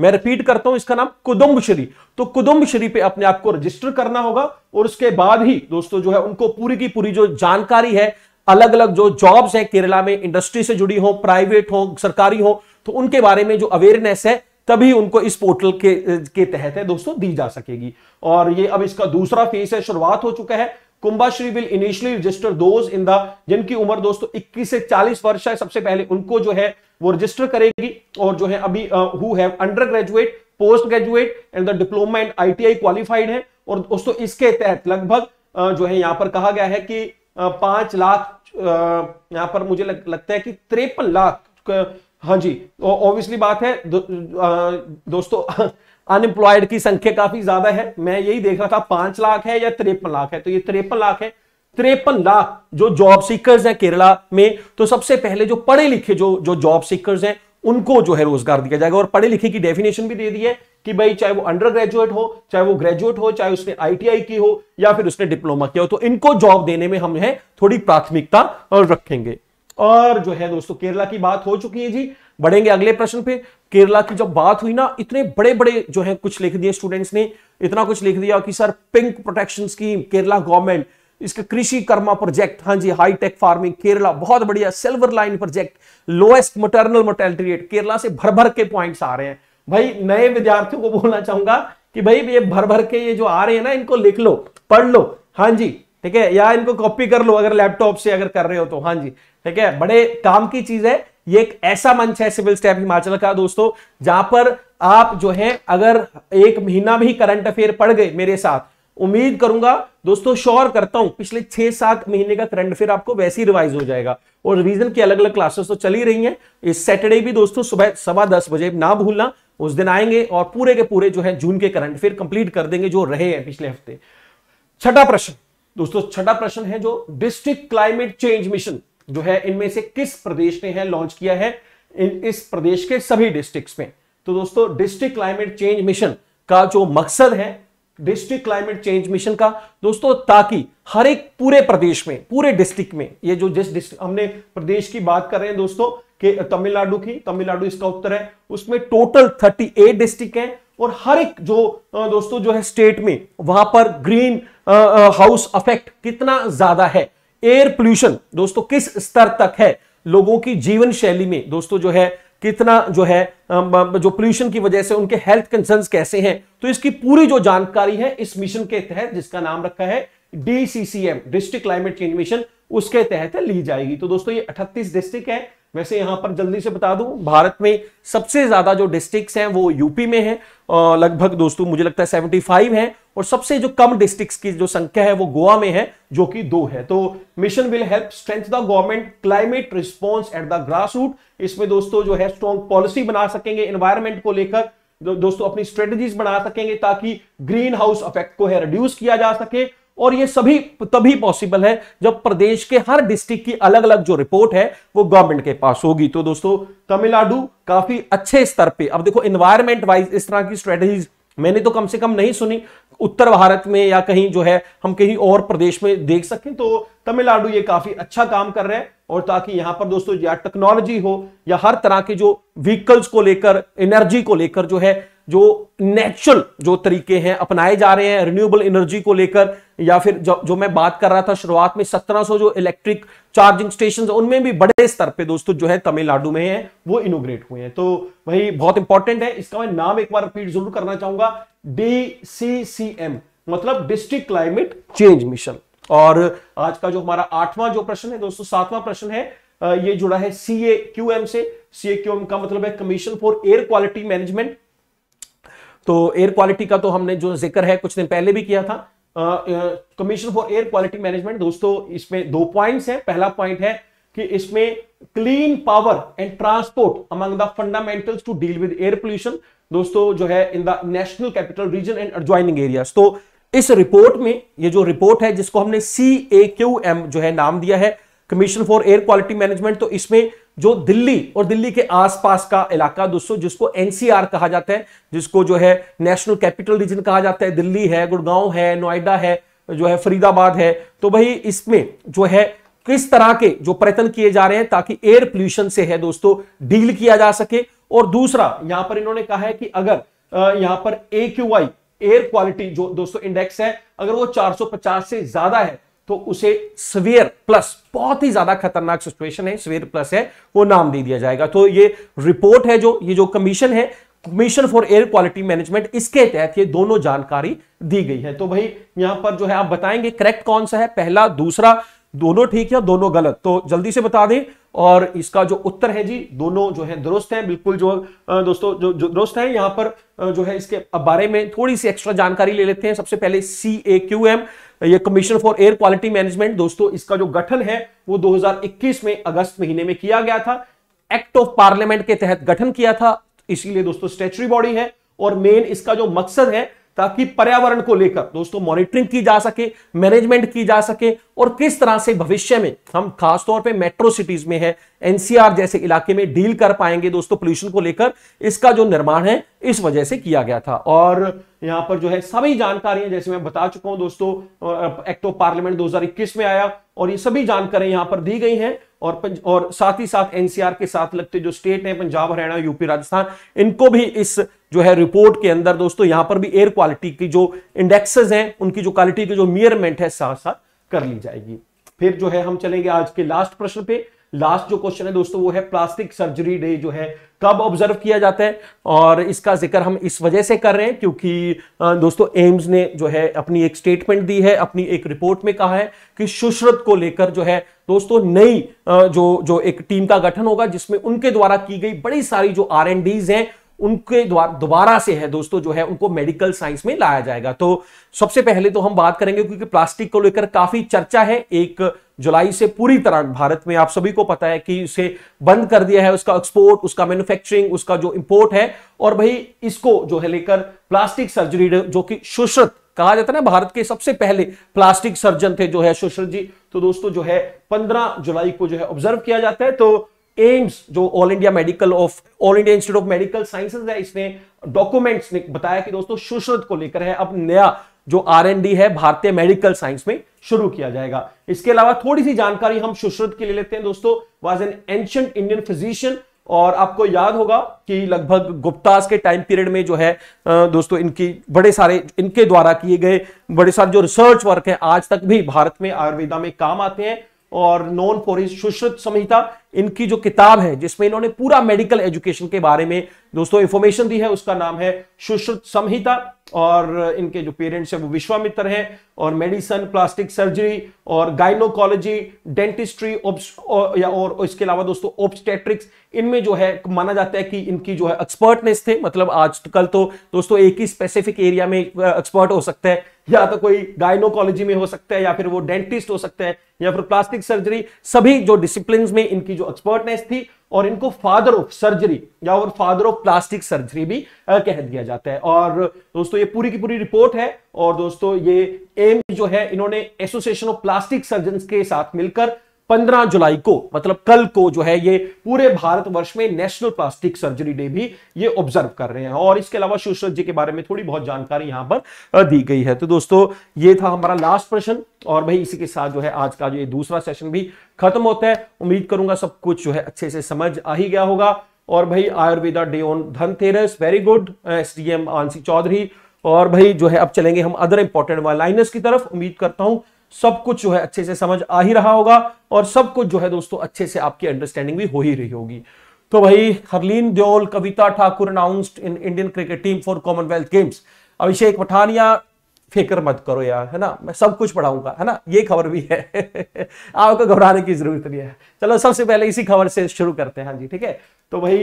मैं रिपीट करता हूं इसका नाम कुदुम्बश्री तो कुदुम्बश्री पे अपने आप को रजिस्टर करना होगा और उसके बाद ही दोस्तों जो है उनको पूरी की पूरी जो जानकारी है अलग अलग जो जॉब्स हैं केरला में इंडस्ट्री से जुड़ी हो प्राइवेट हो सरकारी हो तो उनके बारे में जो अवेयरनेस है तभी उनको इस पोर्टल के के तहत है दोस्तों दी जा सकेगी और ये अब इसका दूसरा फेज है शुरुआत हो चुका है Kudumbashree will initially register those in the जिनकी उम्र दोस्तों 21 से 40 वर्ष है सबसे पहले उनको जो है वो रजिस्टर करेगी और जो है अभी who have undergraduate postgraduate and the diploma and ITI qualified है और दोस्तों इसके तहत लगभग जो है यहां पर कहा गया है कि पांच लाख यहां पर मुझे लग, लगता है कि त्रेपन लाख हाँ जी ऑब्वियसली बात है दो, आ, दोस्तों अनएम्प्लॉयड की संख्या काफी ज्यादा है मैं यही देख रहा था पांच लाख है या तिरपन लाख है तो ये तिरपन लाख है तिरपन लाख जो जॉब सीकर्स हैं केरला में तो सबसे पहले जो पढ़े लिखे जो जो जॉब सीकर्स हैं उनको जो है रोजगार दिया जाएगा और पढ़े लिखे की डेफिनेशन भी दे दी है कि भाई चाहे वो अंडर ग्रेजुएट हो चाहे वो ग्रेजुएट हो चाहे उसने आईटीआई की हो या फिर उसने डिप्लोमा किया हो तो इनको जॉब देने में हम है थोड़ी प्राथमिकता रखेंगे और जो है दोस्तों केरला की बात हो चुकी है जी बढ़ेंगे अगले प्रश्न पे केरला की जब बात हुई ना इतने बड़े बड़े जो है कुछ लिख दिए स्टूडेंट्स ने इतना कुछ लिख दिया कि sir pink protection scheme Kerala government इसके कृषि कर्मा प्रोजेक्ट हाँ जी हाईटेक फार्मिंग केरला बहुत बढ़िया silver line project lowest maternal mortality rate Kerala से भर भर के पॉइंट्स आ रहे हैं भाई नए विद्यार्थियों को बोलना चाहूंगा कि भाई ये भर भर के ये जो आ रहे हैं ना इनको लिख लो पढ़ लो हाँ जी ठीक है या इनको कॉपी कर लो अगर लैपटॉप से अगर कर रहे हो तो हाँ जी ठीक है बड़े काम की चीज है ये एक ऐसा मंच है सिविल स्टेप हिमाचल का दोस्तों जहां पर आप जो है अगर एक महीना भी करंट अफेयर पड़ गए मेरे साथ उम्मीद करूंगा दोस्तों श्योर करता हूं पिछले छह सात महीने का करंट अफेयर आपको वैसे ही रिवाइज हो जाएगा और रिवीजन की अलग अलग क्लासेस तो चल ही रही हैं इस सैटरडे भी दोस्तों सुबह सवा दस बजे ना भूलना उस दिन आएंगे और पूरे के पूरे जो है जून के करंट अफेयर कंप्लीट कर देंगे जो रहे हैं पिछले हफ्ते छठा प्रश्न दोस्तों छठा प्रश्न है जो डिस्ट्रिक्ट क्लाइमेट चेंज मिशन जो है इनमें से किस प्रदेश ने है लॉन्च किया है इन इस प्रदेश के सभी डिस्ट्रिक्ट्स में तो दोस्तों डिस्ट्रिक्ट क्लाइमेट चेंज मिशन का जो मकसद है डिस्ट्रिक्ट क्लाइमेट चेंज मिशन का दोस्तों ताकि हर एक पूरे प्रदेश में पूरे डिस्ट्रिक्ट में ये जो जिस डिस्ट्रिक्ट हमने प्रदेश की बात कर रहे हैं दोस्तों के तमिलनाडु की तमिलनाडु इसका उत्तर है उसमें टोटल 38 डिस्ट्रिक्ट हैं और हर एक जो दोस्तों जो है स्टेट में वहां पर ग्रीन हाउस इफेक्ट कितना ज्यादा है एयर पोल्यूशन दोस्तों किस स्तर तक है लोगों की जीवन शैली में दोस्तों जो है कितना जो है जो पोल्यूशन की वजह से उनके हेल्थ कंसर्न कैसे हैं तो इसकी पूरी जो जानकारी है इस मिशन के तहत जिसका नाम रखा है DCCM district climate change mission उसके तहत ली जाएगी तो दोस्तों ये 38 डिस्ट्रिक्ट है वैसे यहां पर जल्दी से बता दूं भारत में सबसे ज्यादा जो डिस्ट्रिक्ट हैं वो यूपी में है लगभग दोस्तों मुझे लगता है 75 है और सबसे जो कम डिस्ट्रिक्ट की जो संख्या है वो गोवा में है जो कि दो है तो mission will help strength the government climate response at the grass root इसमें दोस्तों जो है स्ट्रॉन्ग पॉलिसी बना सकेंगे इन्वायरमेंट को लेकर दो, दोस्तों अपनी स्ट्रेटेजीज बना सकेंगे ताकि ग्रीन हाउस इफेक्ट को है रिड्यूस किया जा सके और ये सभी तभी पॉसिबल है जब प्रदेश के हर डिस्ट्रिक्ट की अलग अलग जो रिपोर्ट है वो गवर्नमेंट के पास होगी तो दोस्तों तमिलनाडु काफी अच्छे स्तर पे अब देखो इन्वायरमेंट वाइज इस तरह की स्ट्रेटेजीज मैंने तो कम से कम नहीं सुनी उत्तर भारत में या कहीं जो है हम कहीं और प्रदेश में देख सकें तो तमिलनाडु ये काफी अच्छा काम कर रहे हैं और ताकि यहां पर दोस्तों या टेक्नोलॉजी हो या हर तरह के जो व्हीकल्स को लेकर एनर्जी को लेकर जो है जो नेचुरल जो तरीके हैं अपनाए जा रहे हैं रिन्यूएबल एनर्जी को लेकर या फिर जो, जो मैं बात कर रहा था शुरुआत में 1700 जो इलेक्ट्रिक चार्जिंग स्टेशन उनमें भी बड़े स्तर पे दोस्तों जो है तमिलनाडु में है वो इनोग्रेट हुए हैं तो वही बहुत इंपॉर्टेंट है इसका मैं नाम एक बार रिपीट जरूर करना चाहूंगा डी मतलब डिस्ट्रिक्ट क्लाइमेट चेंज मिशन और आज का जो हमारा आठवां जो प्रश्न है दोस्तों सातवां प्रश्न है ये जुड़ा है सी क्यूएम से सी क्यूएम का मतलब है commission for air quality management तो एयर क्वालिटी का तो हमने जो जिक्र है कुछ दिन पहले भी किया था commission for air quality management दोस्तों इसमें दो पॉइंट्स हैं पहला पॉइंट है कि इसमें clean power and transport among the fundamentals to deal with air pollution दोस्तों जो है in the National Capital Region and adjoining area तो इस रिपोर्ट में ये जो रिपोर्ट है जिसको हमने सी जो है नाम दिया है commission for air quality management तो इसमें जो दिल्ली और दिल्ली के आसपास का इलाका दोस्तों जिसको एनसीआर कहा जाता है जिसको जो है नेशनल कैपिटल रीजन कहा जाता है दिल्ली है गुड़गांव है नोएडा है जो है फरीदाबाद है तो भाई इसमें जो है किस तरह के जो प्रयत्न किए जा रहे हैं ताकि एयर पोल्यूशन से है दोस्तों डील किया जा सके और दूसरा यहां पर इन्होंने कहा है कि अगर यहां पर ए एयर क्वालिटी जो दोस्तों इंडेक्स है अगर वो 450 से ज्यादा है तो उसे सवेयर प्लस बहुत ही ज्यादा खतरनाक सिचुएशन है सवेयर प्लस है वो नाम दे दिया जाएगा तो ये रिपोर्ट है जो ये जो कमीशन है commission for air quality management इसके तहत ये दोनों जानकारी दी गई है तो भाई यहां पर जो है आप बताएंगे करेक्ट कौन सा है पहला दूसरा दोनों ठीक है दोनों गलत तो जल्दी से बता दें और इसका जो उत्तर है जी दोनों जो है दुरुस्त है बिल्कुल जो दोस्तों जो, जो दुरुस्त है यहां पर जो है इसके बारे में थोड़ी सी एक्स्ट्रा जानकारी ले लेते हैं सबसे पहले सी ए क्यू एम ये commission for air quality management दोस्तों इसका जो गठन है वो 2021 में अगस्त महीने में किया गया था एक्ट ऑफ पार्लियामेंट के तहत गठन किया था इसीलिए दोस्तों स्टेचुरी बॉडी है और मेन इसका जो मकसद है ताकि पर्यावरण को लेकर दोस्तों मॉनिटरिंग की जा सके मैनेजमेंट की जा सके और किस तरह से भविष्य में हम खासतौर पे मेट्रो सिटीज में है एनसीआर जैसे इलाके में डील कर पाएंगे दोस्तों पोल्यूशन को लेकर इसका जो निर्माण है इस वजह से किया गया था और यहां पर जो है सभी जानकारियां जैसे मैं बता चुका हूं दोस्तों एक्ट ऑफ पार्लियामेंट दो में आया और ये सभी जानकारियां यहां पर दी गई हैं और और साथ ही साथ एनसीआर के साथ लगते जो स्टेट हैं पंजाब हरियाणा यूपी राजस्थान इनको भी इस जो है रिपोर्ट के अंदर दोस्तों यहां पर भी एयर क्वालिटी की जो इंडेक्सेस हैं उनकी जो क्वालिटी की जो मियरमेंट है साथ साथ कर ली जाएगी फिर जो है हम चलेंगे आज के लास्ट प्रश्न पे लास्ट जो क्वेश्चन है दोस्तों वो है प्लास्टिक सर्जरी डे जो है कब ऑब्जर्व किया जाता है और इसका जिक्र हम इस वजह से कर रहे हैं क्योंकि दोस्तों एम्स ने जो है अपनी एक स्टेटमेंट दी है अपनी एक रिपोर्ट में कहा है कि सुश्रुत को लेकर जो है दोस्तों नई जो जो एक टीम का गठन होगा जिसमें उनके द्वारा की गई बड़ी सारी जो आर एंडीज हैं उनके द्वारा दोबारा से है दोस्तों जो है उनको मेडिकल साइंस में लाया जाएगा तो सबसे पहले तो हम बात करेंगे क्योंकि प्लास्टिक को लेकर काफी चर्चा है एक जुलाई से पूरी तरह भारत में आप सभी को पता है कि उसे बंद कर दिया है उसका एक्सपोर्ट उसका मैन्युफैक्चरिंग उसका जो इंपोर्ट है और भाई इसको जो है लेकर प्लास्टिक सर्जरी जो कि सुश्रुत कहा जाता है ना भारत के सबसे पहले प्लास्टिक सर्जन थे जो है सुश्रुत जी तो दोस्तों जो है पंद्रह जुलाई को जो है ऑब्जर्व किया जाता है तो एम्स जो All India Medical of All India Institute of Medical Sciences है इसने डॉक्यूमेंट्स ने बताया कि दोस्तों सुश्रुत को लेकर है अब नया जो आर है भारतीय मेडिकल साइंस में शुरू किया जाएगा इसके अलावा थोड़ी सी जानकारी हम सुश्रुत की ले लेते हैं दोस्तों was an ancient Indian physician और आपको याद होगा कि लगभग गुप्तास के टाइम पीरियड में जो है दोस्तों इनकी बड़े सारे इनके द्वारा किए गए बड़े सारे जो रिसर्च वर्क है आज तक भी भारत में आयुर्वेदा में काम आते हैं और नॉन फॉर सुश्रुत संहिता इनकी जो किताब है जिसमें इन्होंने पूरा मेडिकल एजुकेशन के बारे में दोस्तों इंफॉर्मेशन दी है उसका नाम है सुश्रुत संहिता और इनके जो पेरेंट्स हैं वो विश्वामित्र हैं और मेडिसन प्लास्टिक सर्जरी और गाइनोकोलॉजी डेंटिस्ट्री या और इसके अलावा दोस्तों ऑप्स्टेट्रिक्स इनमें जो है माना जाता है कि इनकी जो है एक्सपर्टनेस थे मतलब आज तो कल तो दोस्तों एक ही स्पेसिफिक एरिया में एक्सपर्ट हो सकता है या तो कोई गायनोकोलॉजी में हो सकता है या फिर वो डेंटिस्ट हो सकता है या फिर प्लास्टिक सर्जरी सभी जो डिसिप्लिन में इनकी जो एक्सपर्टनेस थी और इनको फादर ऑफ सर्जरी या और फादर ऑफ प्लास्टिक सर्जरी भी कह दिया जाता है और दोस्तों ये पूरी की पूरी रिपोर्ट है और दोस्तों ये एम जो है इन्होंने एसोसिएशन ऑफ प्लास्टिक सर्जन के साथ मिलकर 15 जुलाई को मतलब कल को जो है ये पूरे भारतवर्ष में नेशनल प्लास्टिक सर्जरी डे भी ये ऑब्जर्व कर रहे हैं और इसके अलावा सुश्रत जी के बारे में थोड़ी बहुत जानकारी यहां पर दी गई है तो दोस्तों ये था हमारा लास्ट प्रश्न और भाई इसी के साथ जो है आज का जो ये दूसरा सेशन भी खत्म होता है उम्मीद करूंगा सब कुछ जो है अच्छे से समझ आ ही गया होगा और भाई Ayurveda day on Dhanteras very good S D Chaudhary और भाई जो है अब चलेंगे हम अदर इंपॉर्टेंट लाइनस की तरफ उम्मीद करता हूं सब कुछ जो है अच्छे से समझ आ ही रहा होगा और सब कुछ जो है दोस्तों अच्छे से आपकी अंडरस्टैंडिंग भी हो ही रही होगी तो भाई Harleen Deol Kavita Thakur announced in Indian cricket team for Commonwealth Games Abhishek Pathania फिक्र मत करो यार है ना मैं सब कुछ पढ़ाऊंगा है ना ये खबर भी है आपको घबराने की जरूरत नहीं है चलो सबसे पहले इसी खबर से शुरू करते हैं हाँ जी ठीक है तो भाई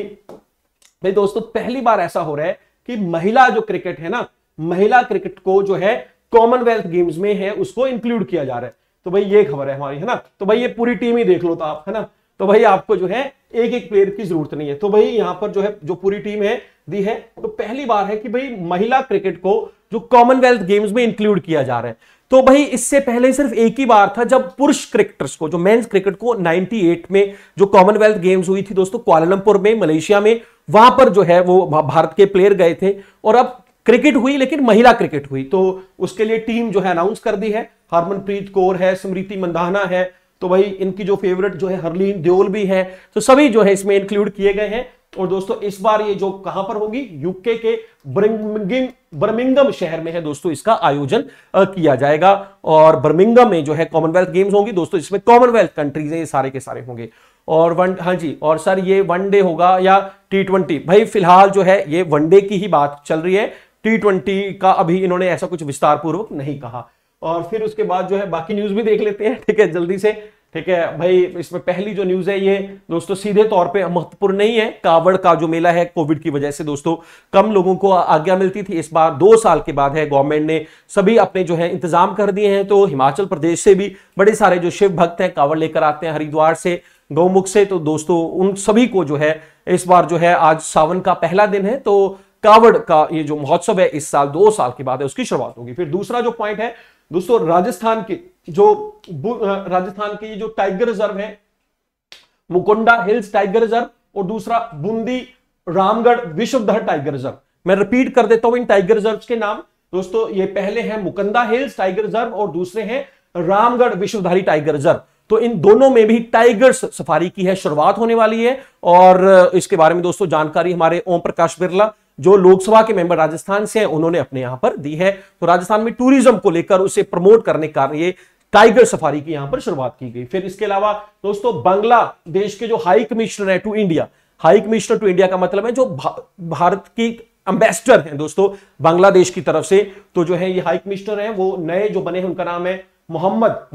भाई दोस्तों पहली बार ऐसा हो रहा है कि महिला जो क्रिकेट है ना महिला क्रिकेट को जो है कॉमनवेल्थ गेम्स में है उसको इंक्लूड किया जा रहा है तो भाई ये खबर है हमारी है ना तो भाई ये पूरी टीम ही देख लो तो आप है ना तो भाई आपको जो है एक एक प्लेयर की जरूरत नहीं है तो भाई यहाँ पर जो है जो पूरी टीम है दी है तो पहली बार है कि भाई महिला क्रिकेट को जो कॉमनवेल्थ गेम्स में इंक्लूड किया जा रहा है तो भाई इससे पहले सिर्फ एक ही बार था जब पुरुष क्रिकेटर्स को जो मेंस क्रिकेट को 98 में जो कॉमनवेल्थ गेम्स हुई थी दोस्तों क्वालमपुर में मलेशिया में वहां पर जो है वो भारत के प्लेयर गए थे और अब क्रिकेट हुई लेकिन महिला क्रिकेट हुई तो उसके लिए टीम जो है अनाउंस कर दी है हरमनप्रीत कौर है स्मृति मंदाना है तो भाई इनकी जो फेवरेट जो है हरलीन देओल भी है तो सभी जो है इसमें इंक्लूड किए गए हैं और दोस्तों इस बार ये जो कहां पर होगी यूके के बर्मिंगम बर्मिंगम शहर में है दोस्तों इसका आयोजन किया जाएगा और बर्मिंगम में जो है कॉमनवेल्थ गेम्स होंगी दोस्तों इसमें कॉमनवेल्थ कंट्रीज है ये सारे के सारे होंगे और वन हाँ जी और सर ये वनडे होगा या टी ट्वेंटी भाई फिलहाल जो है ये वनडे की ही बात चल रही है टी ट्वेंटी का अभी इन्होंने ऐसा कुछ विस्तार पूर्वक नहीं कहा और फिर उसके बाद जो है बाकी न्यूज भी देख लेते हैं ठीक है जल्दी से ठीक है भाई इसमें पहली जो न्यूज है ये दोस्तों सीधे तौर पे महत्वपूर्ण नहीं है कावड़ का जो मेला है कोविड की वजह से दोस्तों कम लोगों को आज्ञा मिलती थी इस बार दो साल के बाद है गवर्नमेंट ने सभी अपने जो है इंतजाम कर दिए हैं तो हिमाचल प्रदेश से भी बड़े सारे जो शिव भक्त हैं कावड़ लेकर आते हैं हरिद्वार से गौमुख से तो दोस्तों उन सभी को जो है इस बार जो है आज सावन का पहला दिन है तो कावड़ का ये जो महोत्सव है इस साल दो साल के बाद है उसकी शुरुआत होगी फिर दूसरा जो पॉइंट है दोस्तों राजस्थान के जो राजस्थान के ये जो टाइगर रिजर्व है मुकुंडा हिल्स टाइगर रिजर्व और दूसरा बूंदी रामगढ़ विश्वधर टाइगर रिजर्व मैं रिपीट कर देता हूं इन टाइगर रिजर्व के नाम दोस्तों ये पहले हैं मुकंदा हिल्स टाइगर रिजर्व और दूसरे हैं रामगढ़ विश्वधारी टाइगर रिजर्व तो इन दोनों में भी टाइगर्स सफारी की है शुरुआत होने वाली है और इसके बारे में दोस्तों जानकारी हमारे ओम प्रकाश बिरला जो लोकसभा के मेंबर राजस्थान से हैं उन्होंने अपने यहां पर दी है तो राजस्थान में टूरिज्म को लेकर उसे प्रमोट करने का ये टाइगर सफारी की यहां पर शुरुआत की गई फिर इसके अलावा दोस्तों बांग्लादेश के जो हाई कमिश्नर है to India high commissioner to India का मतलब है जो भा, भारत की एम्बेसडर हैं दोस्तों बांग्लादेश की तरफ से तो जो है ये हाई कमिश्नर हैं वो नए जो बने हैं उनका नाम है मोहम्मद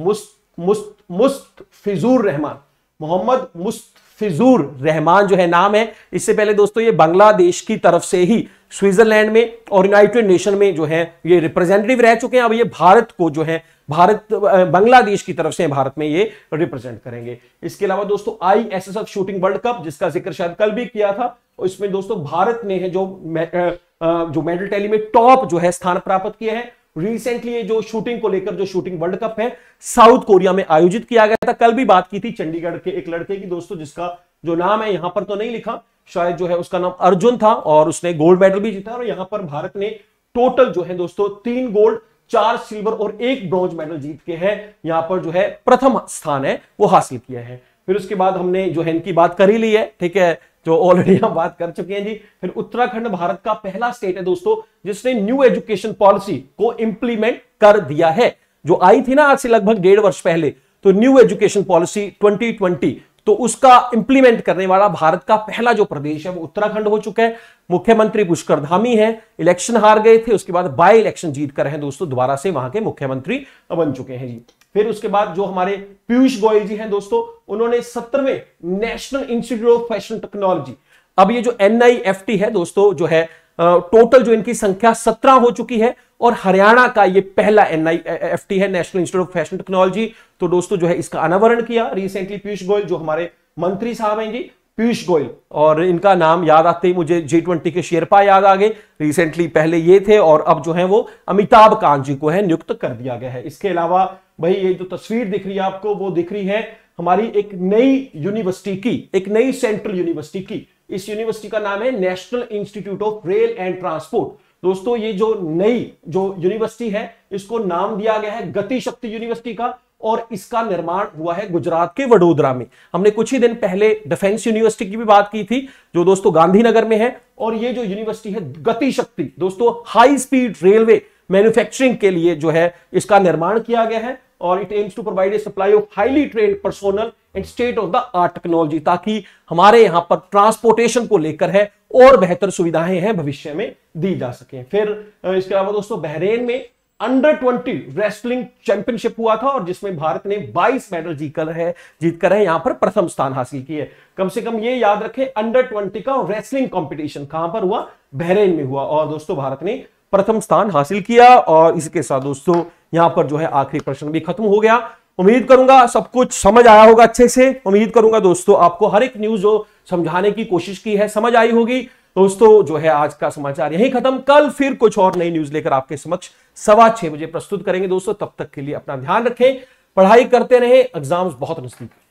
मुस्त मुस्त फिजूर रहमान मोहम्मद मुस्त फिजूर रहमान जो है नाम है इससे पहले दोस्तों ये बांग्लादेश की तरफ से ही स्विट्जरलैंड में और यूनाइटेड नेशन में जो है ये रिप्रेजेंटेटिव रह चुके हैं अब ये भारत को जो है भारत बांग्लादेश की तरफ से भारत में ये रिप्रेजेंट करेंगे इसके अलावा दोस्तों I S S F shooting World Cup जिसका जिक्र शायद कल भी किया था और इसमें दोस्तों भारत ने है जो जो मेडल टैली में टॉप जो है स्थान प्राप्त किया है रिसेंटली जो शूटिंग को लेकर जो शूटिंग वर्ल्ड कप है साउथ कोरिया में आयोजित किया गया था कल भी बात की थी चंडीगढ़ के एक लड़के की दोस्तों जिसका जो नाम है यहां पर तो नहीं लिखा शायद जो है उसका नाम अर्जुन था और उसने गोल्ड मेडल भी जीता और यहां पर भारत ने टोटल जो है दोस्तों तीन गोल्ड चार सिल्वर और एक ब्रॉन्ज मेडल जीत के हैं यहां पर जो है प्रथम स्थान है वो हासिल किया है फिर उसके बाद हमने जो है इनकी बात कर ही ली है ठीक है जो ऑलरेडी हम बात कर चुके हैं जी फिर उत्तराखंड भारत का पहला स्टेट है दोस्तों जिसने न्यू एजुकेशन पॉलिसी को इंप्लीमेंट कर दिया है जो आई थी ना आज से लगभग डेढ़ वर्ष पहले तो न्यू एजुकेशन पॉलिसी 2020 तो उसका इंप्लीमेंट करने वाला भारत का पहला जो प्रदेश है वो उत्तराखंड हो चुका है मुख्यमंत्री पुष्कर धामी है इलेक्शन हार गए थे उसके बाद बाय इलेक्शन जीत कर रहे हैं दोस्तों दोबारा से वहां के मुख्यमंत्री बन चुके हैं जी फिर उसके बाद जो हमारे पीयूष गोयल जी हैं दोस्तों उन्होंने सत्रहवें National Institute of Fashion Technology अब ये जो एन है दोस्तों जो है टोटल जो इनकी संख्या सत्रह हो चुकी है और हरियाणा का ये पहला एन है National Institute of Fashion Technology तो दोस्तों जो है इसका अनावरण किया रिसेंटली पीयूष गोयल जो हमारे मंत्री साहब हैं जी पीयूष गोयल और इनका नाम याद आते ही मुझे जी ट्वेंटी के शेरपा याद आ गए रिसेंटली पहले ये थे और अब जो है वो अमिताभ कांत जी को है नियुक्त कर दिया गया है इसके अलावा भाई ये जो तस्वीर दिख रही है आपको वो दिख रही है हमारी एक नई यूनिवर्सिटी की एक नई सेंट्रल यूनिवर्सिटी की इस यूनिवर्सिटी का नाम है National Institute of Rail and Transport दोस्तों ये जो नई जो यूनिवर्सिटी है इसको नाम दिया गया है गतिशक्ति यूनिवर्सिटी का और इसका निर्माण हुआ है गुजरात के वडोदरा में हमने कुछ ही दिन पहले डिफेंस यूनिवर्सिटी की भी बात की थी जो दोस्तों गांधीनगर में है और ये जो यूनिवर्सिटी है गतिशक्ति दोस्तों हाई स्पीड रेलवे मैन्युफैक्चरिंग के लिए जो है इसका निर्माण किया गया है और it aims to provide a supply of highly train personnel and state of the art technology ताकि हमारे यहां पर ट्रांसपोर्टेशन को लेकर है और बेहतर सुविधाएं हैं भविष्य में दी जा सके फिर इसके अलावा दोस्तों बहरेन में अंडर ट्वेंटी रेसलिंग चैंपियनशिप हुआ था और जिसमें भारत ने 22 मेडल जीतकर है जीतकर है यहां पर प्रथम स्थान हासिल है कम से कम ये याद रखें अंडर ट्वेंटी का रेसलिंग कंपटीशन कहां पर हुआ बहरेन में हुआ और दोस्तों भारत ने प्रथम स्थान हासिल किया और इसके साथ दोस्तों यहां पर जो है आखिरी प्रश्न भी खत्म हो गया उम्मीद करूंगा सब कुछ समझ आया होगा अच्छे से उम्मीद करूंगा दोस्तों आपको हर एक न्यूज जो समझाने की कोशिश की है समझ आई होगी दोस्तों जो है आज का समाचार यही खत्म कल फिर कुछ और नई न्यूज लेकर आपके समक्ष सवा छह बजे प्रस्तुत करेंगे दोस्तों तब तक के लिए अपना ध्यान रखें पढ़ाई करते रहे एग्जाम्स बहुत नजदीक